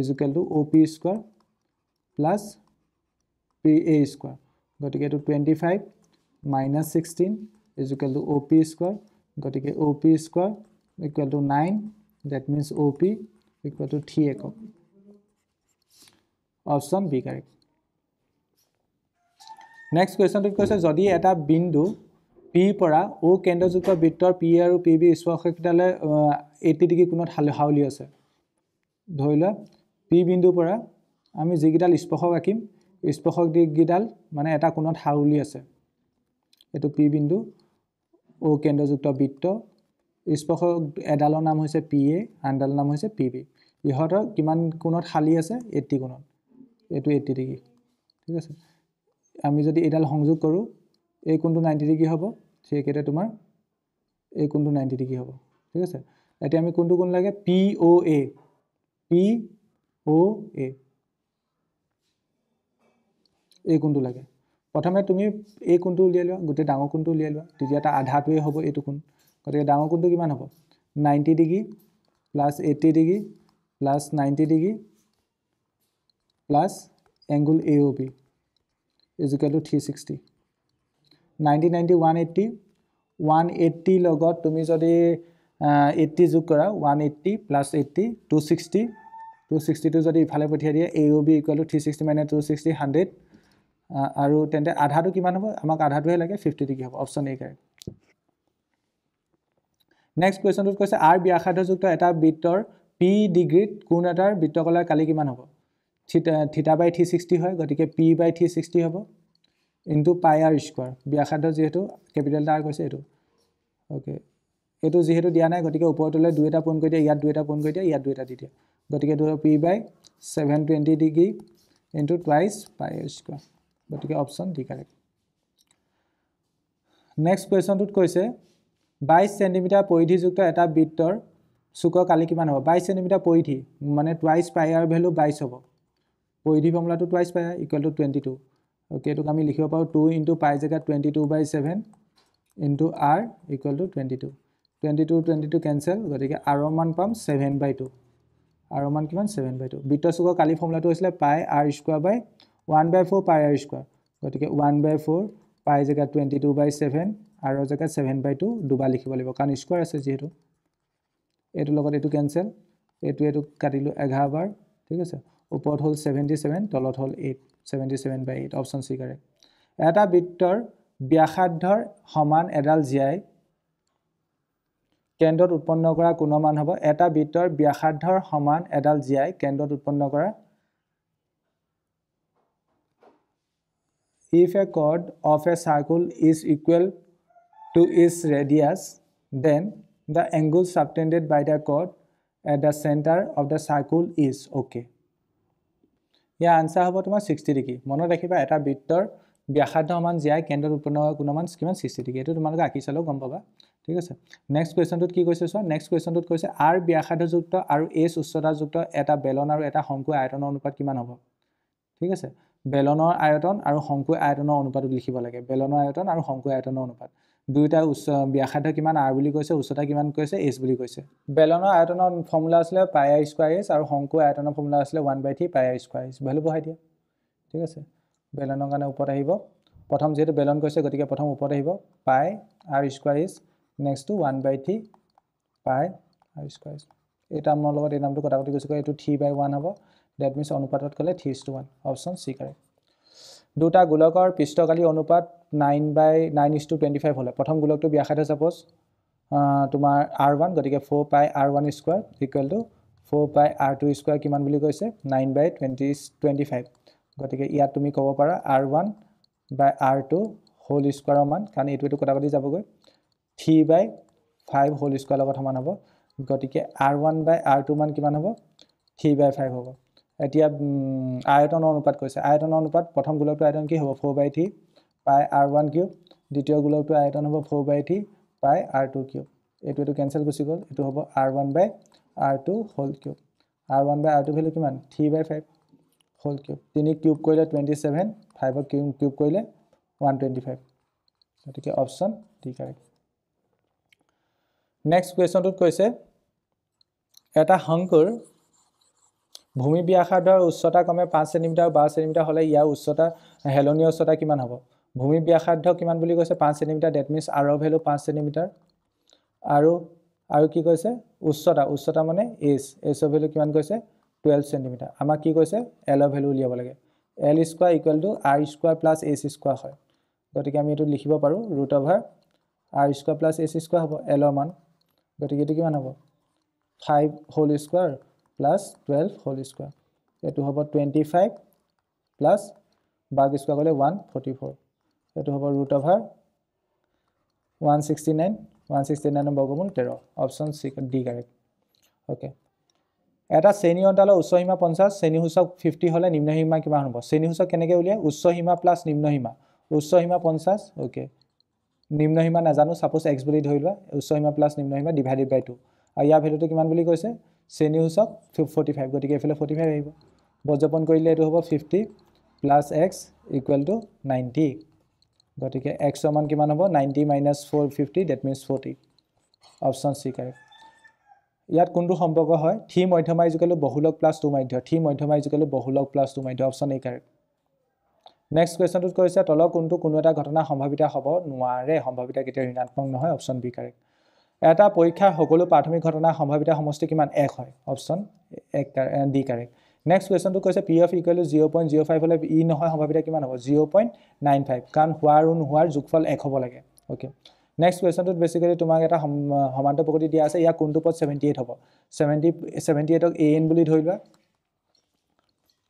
A: ইজিকেল to O' P square plus P A square গতিকে এইটো টুৱেণ্টি ফাইভ মাইনাছ ছিক্সটিন ইজিকেল টু অ' পি স্কোৱাৰ গতিকে O' P square equal to nine that means O' P equal to three একক option B correct next কুৱেশ্যনটোত কৈছে যদি এটা বিন্দু পিৰ পৰা অ কেন্দ্ৰযুক্ত বৃত্তৰ পি এ আৰু পি বি স্পৰ্শকেইটালৈ এইটি ডিগ্ৰী কোণত হালি হাউলি আছে ধৰি লোৱা পি বিন্দুৰ পৰা আমি যিকেইডাল স্পৰ্শক আঁকিম স্পৰ্শক ডিগ্ৰীডাল মানে এটা কোণত হাউলি আছে এইটো পি বিন্দু অ কেন্দ্ৰযুক্ত বৃত্ত স্পৰ্শক এডালৰ নাম হৈছে পি এ আনডালৰ নাম হৈছে পি বি ইহঁতৰ কিমান কোণত শালি আছে এইটি কোণত এইটো এইটি ডিগ্ৰী ঠিক আছে আমি যদি এইডাল সংযোগ কৰোঁ এই কোণটো নাইণ্টি ডিগ্ৰী হ'ব থ্ৰী একেতে তোমাৰ এই কোনটো নাইণ্টি ডিগ্ৰী হ'ব ঠিক আছে এতিয়া আমি কোনটো কোন লাগে পি অ' এ পি অ' এ এই কোনটো লাগে প্ৰথমে তুমি এই কোনটো উলিয়াই লোৱা গোটেই ডাঙৰ কোনটো উলিয়াই লোৱা তেতিয়া এটা আধাটোৱে হ'ব এইটো কোন গতিকে ডাঙৰ কোনটো কিমান হ'ব ninety degree plus eighty degree plus ninety degree plus angle A O' B is equal to three sixty ninety ninety লগত তুমি যদি এইটি যোগ কৰা one eighty plus eighty two sixty two ছিক্সটিটো যদি ইফালে পঠিয়াই দিয়ে A O' B equal to three sixty minus two sixty hundred আৰু তেন্তে আধাটো কিমান হ'ব আমাক আধাটোহে লাগে ফিফটি টিকি হ'ব অপশ্যন এই কাৰেক্ট নেক্সট কুৱেশ্যনটোত কৈছে আৰ ব্যাসাৰ্ধযুক্ত এটা বৃত্তৰ পি ডিগ্ৰীত কোন এটাৰ বৃত্তকলাৰ কালি কিমান হ'ব থিটা থিটা বাই থ্ৰী ছিক্সটি হয় গতিকে পি বাই থ্ৰী ছিক্সটি হ'ব ইনটু পাই আৰ স্কোৱাৰ ব্যাসাৰ্ধ যিহেতু কেপিটেলটা আৰ কৈছে এইটো অ'কে এইটো যিহেতু দিয়া নাই গতিকে ওপৰটোলৈ দুই এটা পোন কৰি দিয়ে ইয়াত দুই এটা পোন কৰি দিয়ে ইয়াত দুই এটা দি দিয়ে গতিকে ধৰক P by seven twenty degree into twice pi R square গতিকে অপশ্যন ডি কাৰেক্ট নেক্সট কুৱেশ্যনটোত কৈছে বাইছ চেণ্টিমিটাৰ পৰিধিযুক্ত এটা বৃত্তৰ চুকৰ কালি কিমান হ'ব বাইছ চেণ্টিমিটাৰ পৰিধি মানে টুৱাইচ পাই আৰ ভেলু বাইছ হ'ব পৰিধি ফৰ্মুলাটো twice pi r equal to twenty two okay এইটোক আমি লিখিব পাৰোঁ টু ইণ্টু পাই জেগা twenty two by seven into r equal to twenty two twenty two twenty two cancel গতিকে আৰ মান পাম ছেভেন বাই টু আৰ মান কিমান ছেভেন বাই টু বৃত্তচুকৰ কালি ফৰ্মুলাটো হৈছিলে pi R square by one by four pi R square গতিকে one by four pi জেগা twenty two by seven আৰৰ জেগাত ছেভেন বাই টু দুবাৰ লিখিব লাগিব কাৰণ স্কুৱাৰ আছে যিহেতু এইটোৰ লগত এইটো কেঞ্চেল এইটো এইটো কাটিলোঁ এঘাৰ বাৰ ঠিক আছে ওপৰত হ'ল ছেভেণ্টি ছেভেন তলত হ'ল eight seventy seven by eight option C correct এটা বৃত্তৰ ব্যাসাৰ্ধৰ সমান এডাল জিয়াই কেন্দ্ৰত উৎপন্ন কৰা কোনো মান হ'ব এটা বৃত্তৰ ব্যাসাৰ্ধৰ সমান এডাল জিয়াই কেন্দ্ৰত উৎপন্ন কৰা if A code of A circle is equal two is radius then the angle ছাবটেণ্ডেড by the code at the centre of the circle is okay year answer হ'ব তোমাৰ ছিক্সটি ডিগ্ৰী মনত ৰাখিবা এটা বৃত্তৰ ব্যাসাৰ্ধ সমান জীয়াই কেন্দ্ৰত উৎপন্ন হোৱা গুণমান কিমান ছিক্সটি ডিগ্ৰী এইটো তোমালোকে আঁকি চালেও গম পাবা ঠিক আছে নেক্সট কুৱেশ্যনটোত কি কৈছে চোৱা নেক্সট কুৱেশ্যনটোত কৈছে আৰ ব্যাসাৰ্ধযুক্ত আৰু এইছ উচ্চতাযুক্ত এটা বেলন আৰু এটা শংকু আয়তনৰ অনুপাত কিমান হ'ব ঠিক আছে বেলনৰ আয়তন আৰু শংকু আয়তনৰ অনুপাতত লিখিব লাগে বেলনৰ আয়তন আৰু শংকু আয়তনৰ অনুপাত দুয়োটা উচ্চ ব্যাসাৰ্থ কিমান আৰ বুলি কৈছে উচ্চতা কিমান কৈছে এইচ বুলি কৈছে বেলনৰ আয়তনৰ ফৰ্মুলা আছিলে পাই আই স্কুৱাৰ এইচ আৰু শংকুৰ আয়তনৰ ফৰ্মুলা আছিলে one by three pi I square H value বহাই দিয়া ঠিক আছে বেলনৰ কাৰণে ওপৰত আহিব প্ৰথম যিহেতু বেলন কৈছে গতিকে প্ৰথম ওপৰত আহিব পাই আৰু square next two one by three pi R square is এই টাৰ্মৰ লগত এই নামটো কটাকটি কৈছোঁ এইটো থ্ৰী বাই ওৱান হ'ব ডেট মিনছ অনুপাতত ক'লে three is to one option C correct দুটা গোলকৰ পৃষ্ঠকালি অনুপাত nine by nine is to twenty five হ'লে প্ৰথম গোলকটো ব্যাসাধ চাপ'জ তোমাৰ আৰ ওৱান গতিকে four pi R one square equal to four pi R two square কিমান বুলি কৈছে nine by twenty twenty five গতিকে ইয়াত তুমি ক'ব পাৰা R one by R two হ'ল স্কুৱাৰৰ মান কাৰণ এইটো এইটো কটাকটি যাবগৈ থ্ৰী বাই ফাইভ হ'ল স্কুৱাৰ লগত সমান হ'ব গতিকে R one by R two মান কিমান হ'ব থ্ৰী বাই ফাইভ হ'ব এতিয়া আয়তনৰ অনুপাত কৈছে আয়তনৰ অনুপাত প্ৰথম গোলকটোৰ আয়তন কি হ'ব four by three pi R one cube দ্বিতীয় গোলকটোৰ আয়তন হ'ব four by three pi R two cube এইটো এইটো কেনচেল গুচি গ'ল এইটো হ'ব R one by R two হ'ল cube R one by R two value কিমান থ্ৰী বাই ফাইভ হ'ল কিউব তিনি কিউব কৰিলে টুৱেণ্টি ছেভেন ফাইভক কিউ কিউব কৰিলে ওৱান টুৱেণ্টি ফাইভ গতিকে অপশ্যন ডি কাৰেক্ট নেক্সট কুৱেশ্যনটোত কৈছে এটা শংকুৰ ভূমি ব্যাসাৰ্ধৰ উচ্চতা কমে পাঁচ চেণ্টিমিটাৰ বাৰ চেণ্টিমিটাৰ হ'লে ইয়াৰ উচ্চতা হেলনীয় উচ্চতা কিমান হ'ব ভূমি ব্যাসাৰ্ধ কিমান বুলি কৈছে পাঁচ centimetre that means R value পাঁচ চেণ্টিমিটাৰ আৰু আৰু কি কৈছে উচ্চতা উচ্চতা মানে এইচ এইচৰ ভেলু কিমান কৈছে টুৱেলভ চেণ্টিমিটাৰ আমাক কি কৈছে এলৰ ভেলু উলিয়াব লাগে L square equal to R square plus H square হয় গতিকে আমি এইটো লিখিব পাৰোঁ root over R square plus H square হ'ব এলৰ মান গতিকে এইটো কিমান হ'ব five whole square plus twelve whole square এইটো হ'ব টুৱেণ্টি ফাইভ প্লাছ বাঘ স্কুৱাৰ গ'লে ওৱান ফৰ্টি ফ'ৰ এইটো হ'ব root over one sixty nine one sixty নাইনৰ বগমূল তেৰ option C D correct okay এটা শ্ৰেণী অন্তালৰ উচ্চ সীমা পঞ্চাছ শ্ৰেণী সূচক ফিফটি হ'লে নিম্ন সীমা কিমান হ'ব শ্ৰেণী সূচক কেনেকৈ উলিয়াই উচ্চ সীমা প্লাছ নিম্ন সীমা উচ্চ সীমা পঞ্চাছ অ'কে নিম্ন সীমা নাজানো ছাপ'জ এক্স বুলি ধৰি লোৱা উচ্চ সীমা প্লাছ নিম্ন সীমা ডিভাইডেড বাই টু আৰু ইয়াৰ ভেলুটো কিমান বুলি কৈছে চেনী সূচক ফৰ্টি ফাইভ গতিকে এইফালে ফৰ্টি ফাইভ আহিব বজ্ৰপণ কৰিলে এইটো হ'ব fifty plus x equal to ninety গতিকে এক্সৰ মান কিমান হ'ব ninety minus four fifty that means forty option C correct ইয়াত কোনটো সম্পৰ্ক হয় থ্ৰী মধ্যম আহি যোগালোঁ বহুলক প্লাছ টু মাধ্য থ্ৰী মধ্যম আহি যোগালোঁ বহুলক প্লাছ টু মাধ্য অপশ্যন এই কাৰেক্ট নেক্সট কুৱেশ্যনটোত কৈছে তলৰ কোনটো কোনো এটা ঘটনা সম্ভাৱিতা হ'ব নোৱাৰে সম্ভাৱিতা কেতিয়াও ঋণাত্মক নহয় অপশ্যন বি কাৰেক্ট এটা পৰীক্ষাৰ সকলো প্ৰাথমিক ঘটনা সম্ভাৱিতা সমষ্টি কিমান এক হয় অপশ্যন এক ডি কাৰেক্ট নেক্সট কুৱেশ্যনটো কৈছে P F equal to zero' point zero' five হ'লে ই নহয় সম্ভাৱিতা কিমান হ'ব জিৰ' পইণ্ট নাইন ফাইভ কাৰণ হোৱা ৰুণ নোহোৱাৰ যোগফল এক হ'ব লাগে অ'কে নেক্সট কুৱেশ্যনটোত বেছিকেলি তোমাক এটা সমান্ত প্ৰকৃতি দিয়া আছে ইয়াৰ কোনটো পদ ছেভেণ্টি এইট হ'ব ছেভেণ্টি ছেভেণ্টি এইটক এ এন বুলি ধৰি লোৱা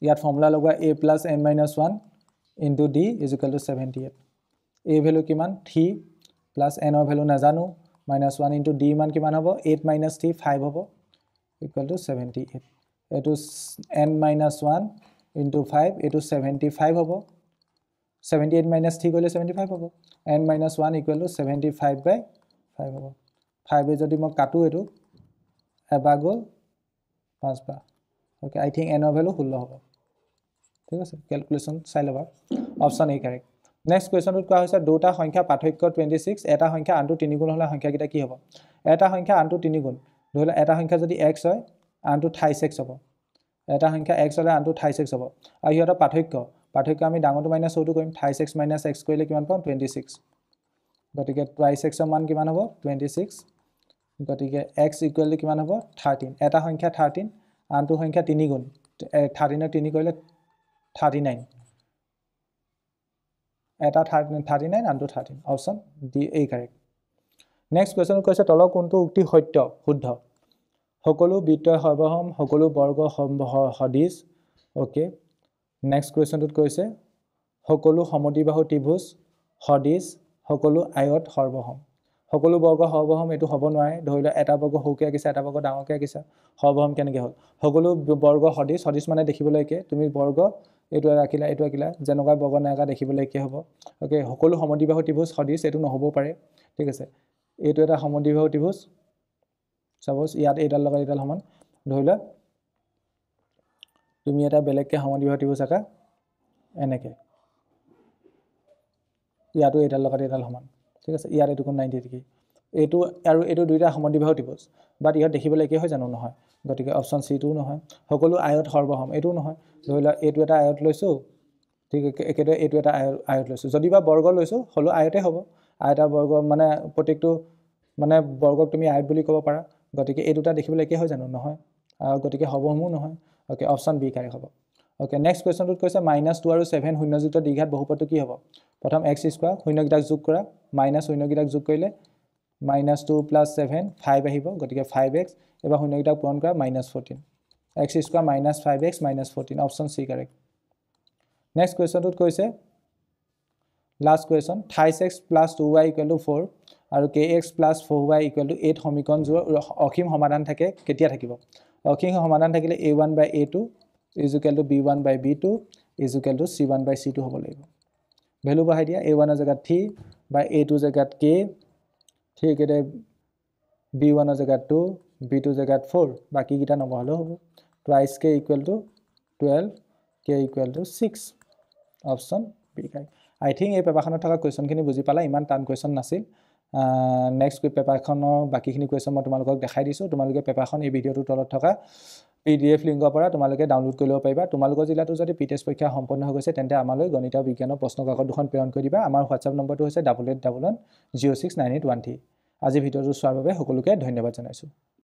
A: ইয়াত ফৰ্মুলা লগোৱা a plus n minus one into d equal to seventy eight a value কিমান থ্ৰী প্লাছ এনৰ ভেলু নাজানো মাইনাছ ওৱান ইণ্টু ডি মান কিমান হ'ব এইট মাইনাছ থ্ৰী ফাইভ হ'ব ইকুৱেল টু ছেভেণ্টি এইট এইটো n minus one into five এইটো seventy five হ'ব ছেভেণ্টি এইট মাইনাছ থ্ৰী কৰিলে ছেভেণ্টি ফাইভ হ'ব n minus one equal to seventy five by five হ'ব ফাইভে যদি মই কাটো এইটো এবাৰ গ'ল পাঁচবাৰ অ'কে আই থিংক এনৰ ভেলু ষোল্ল হ'ব ঠিক আছে কেলকুলেশ্যন চাই ল'বা অপশ্যন এই কাৰেক্ট নেক্সট কুৱেশ্যনটোত কোৱা হৈছে দুটা সংখ্যা পাৰ্থক্য টুৱেণ্টি ছিক্স এটা সংখ্যা আনটো তিনিগুণ হ'লে সংখ্যাকেইটা কি হ'ব এটা সংখ্যা আনটো তিনিগুণ ধৰি লওক এটা সংখ্যা যদি এক্স হয় আনটো ঠাইছ এক্স হ'ব এটা সংখ্যা এক্স হ'লে আনটো ঠাইছ এক্স হ'ব আৰু সিহঁতৰ পাৰ্থক্য পাৰ্থক্য আমি ডাঙৰটো মাইনাছ সৌটো কৰিম ঠাইছ এক্স মাইনাছ এক্স কৰিলে কিমান পাম টুৱেণ্টি ছিক্স গতিকে টুৱাইছ এক্সৰ মান কিমান হ'ব টুৱেণ্টি ছিক্স গতিকে এক্স ইকুৱেলি কিমান হ'ব থাৰ্টিন এটা সংখ্যা থাৰ্টিন আনটো সংখ্যা তিনিগুণ থাৰ্টিনৰ তিনি কৰিলে থাৰ্টি নাইন এটা থাৰ্টি থাৰ্টি নাইন আনটো থাৰ্টিন অপশ্যন ডি এই কাৰেক্ট নেক্সট কুৱেশ্যন কৈছে তলৰ কোনটো উক্তি সত্য শুদ্ধ সকলো বিত্তয় সৰ্বসম সকলো বৰ্গ সদৃশ অ'কে নেক্সট কুৱেশ্যনটোত কৈছে সকলো সমতি বাহু ত্ৰিভুজ সদৃশ সকলো আয়ত সৰ্বসম সকলো বৰ্গ সৰ্বসম এইটো হ'ব নোৱাৰে ধৰি লওক এটা বৰ্গ সৰুকে আঁকিছে এটা বৰ্গ ডাঙৰকৈ আঁকিছে সৰ্বসম কেনেকৈ হ'ল সকলো বৰ্গ সদৃশ সদৃশ মানে দেখিবলৈকে তুমি বৰ্গ এইটো ৰাখিলা এইটো ৰাখিলা যেনেকুৱা বগনায়কা দেখিবলৈ কি হ'ব অ'কে সকলো সমদ্বিবাহু ত্ৰিভোজ সদৃশ এইটো নহ'বও পাৰে ঠিক আছে এইটো এটা সমদ্বিবাহু ত্ৰিভোজ চাপ'জ ইয়াত এইডাল লগত এইডাল সমান ধৰি লোৱা তুমি এটা বেলেগকৈ সমদ্বিবাহু ত্ৰিভোজ আঁকা এনেকৈ ইয়াতো এইডাল লগত এইডাল সমান ঠিক আছে ইয়াত এইটো কম নাইণ্টি ডিগ্ৰী এইটো আৰু এইটো দুয়োটা সমদ্বিভাও ত্ৰিভুজ বাট ইহঁত দেখিবলৈ কি হয় জানো নহয় গতিকে অপশ্যন চিটোও নহয় সকলো আয়ত সৰ্বসম এইটোও নহয় ধৰি লওক এইটো এটা আয়ত লৈছোঁ ঠিক একেদৰে এইটো এটা আয় আয়ত লৈছোঁ যদি বা বৰ্গ লৈছোঁ হ'লেও আয়তে হ'ব আই এটা বৰ্গ মানে প্ৰত্যেকটো মানে বৰ্গক তুমি আয়ত বুলি ক'ব পাৰা গতিকে এই দুটা দেখিবলৈ কি হয় জানো নহয় আৰু গতিকে হ'বসমূহ নহয় অ'কে অপশ্যন বি কাৰে হ'ব অ'কে নেক্সট কুৱেশ্যনটোত কৈছে মাইনাছ টু আৰু ছেভেন শূন্যযুক্ত দীঘাত বহুপদটো কি হ'ব প্ৰথম এক্স স্কুৱাৰ শূন্যকেইটাক যোগ কৰা মাইনাছ শূন্যকেইটাক যোগ কৰিলে minus two plus seven five আহিব গতিকে ফাইভ এক্স এইবাৰ শূন্যকেইটাক পূৰণ কৰা minus fourteen x square minus five x minus fourteen option C correct next কুৱেশ্যনটোত কৈছে last question thrice x plus two y equal to four আৰু k x plus four y equal to eight সমীকৰণ যোৱা অসীম সমাধান থাকে কেতিয়া থাকিব অসীম সমাধান থাকিলে a one by a two equal to b one by b two equal to c one by c two হ'ব লাগিব ভেলু বঢ়াই দিয়া এ ওৱানৰ জেগাত থ্ৰী বা এ টু জেগাত কে ঠিক এতিয়া বি ওৱানৰ জেগাত টু বি টু জেগাত ফ'ৰ বাকীকেইটা নবহালেও হ'ব twice k equal to twelve k equal to six option b I think এই পেপাৰখনত থকা কুৱেশ্যনখিনি বুজি পালে ইমান টান কুৱেশ্যন নাছিল নেক্সট পেপাৰখনৰ বাকীখিনি কুৱেশ্যন মই তোমালোকক দেখাই দিছোঁ তোমালোকে পেপাৰখন এই ভিডিঅ'টোৰ তলত থকা পি ডি এফ লিংকৰ পৰা তোমালোকে ডাউনলোড কৰিব পাৰিবা তোমালোকৰ জিলাটো যদি পি টি পৰীক্ষা সম্পন্ন হৈ গৈছে তেন্তে আমালৈ গণিত বিজ্ঞানৰ প্ৰশ্ন কাকত দুখন প্ৰেৰণ কৰি দিবা আমাৰ হোৱাটছআপ নম্বৰটো হৈছে double eight double one zero' six nine eight one three আজি ভিডিঅ'টো চোৱাৰ বাবে সকলোকে ধন্যবাদ জনাইছোঁ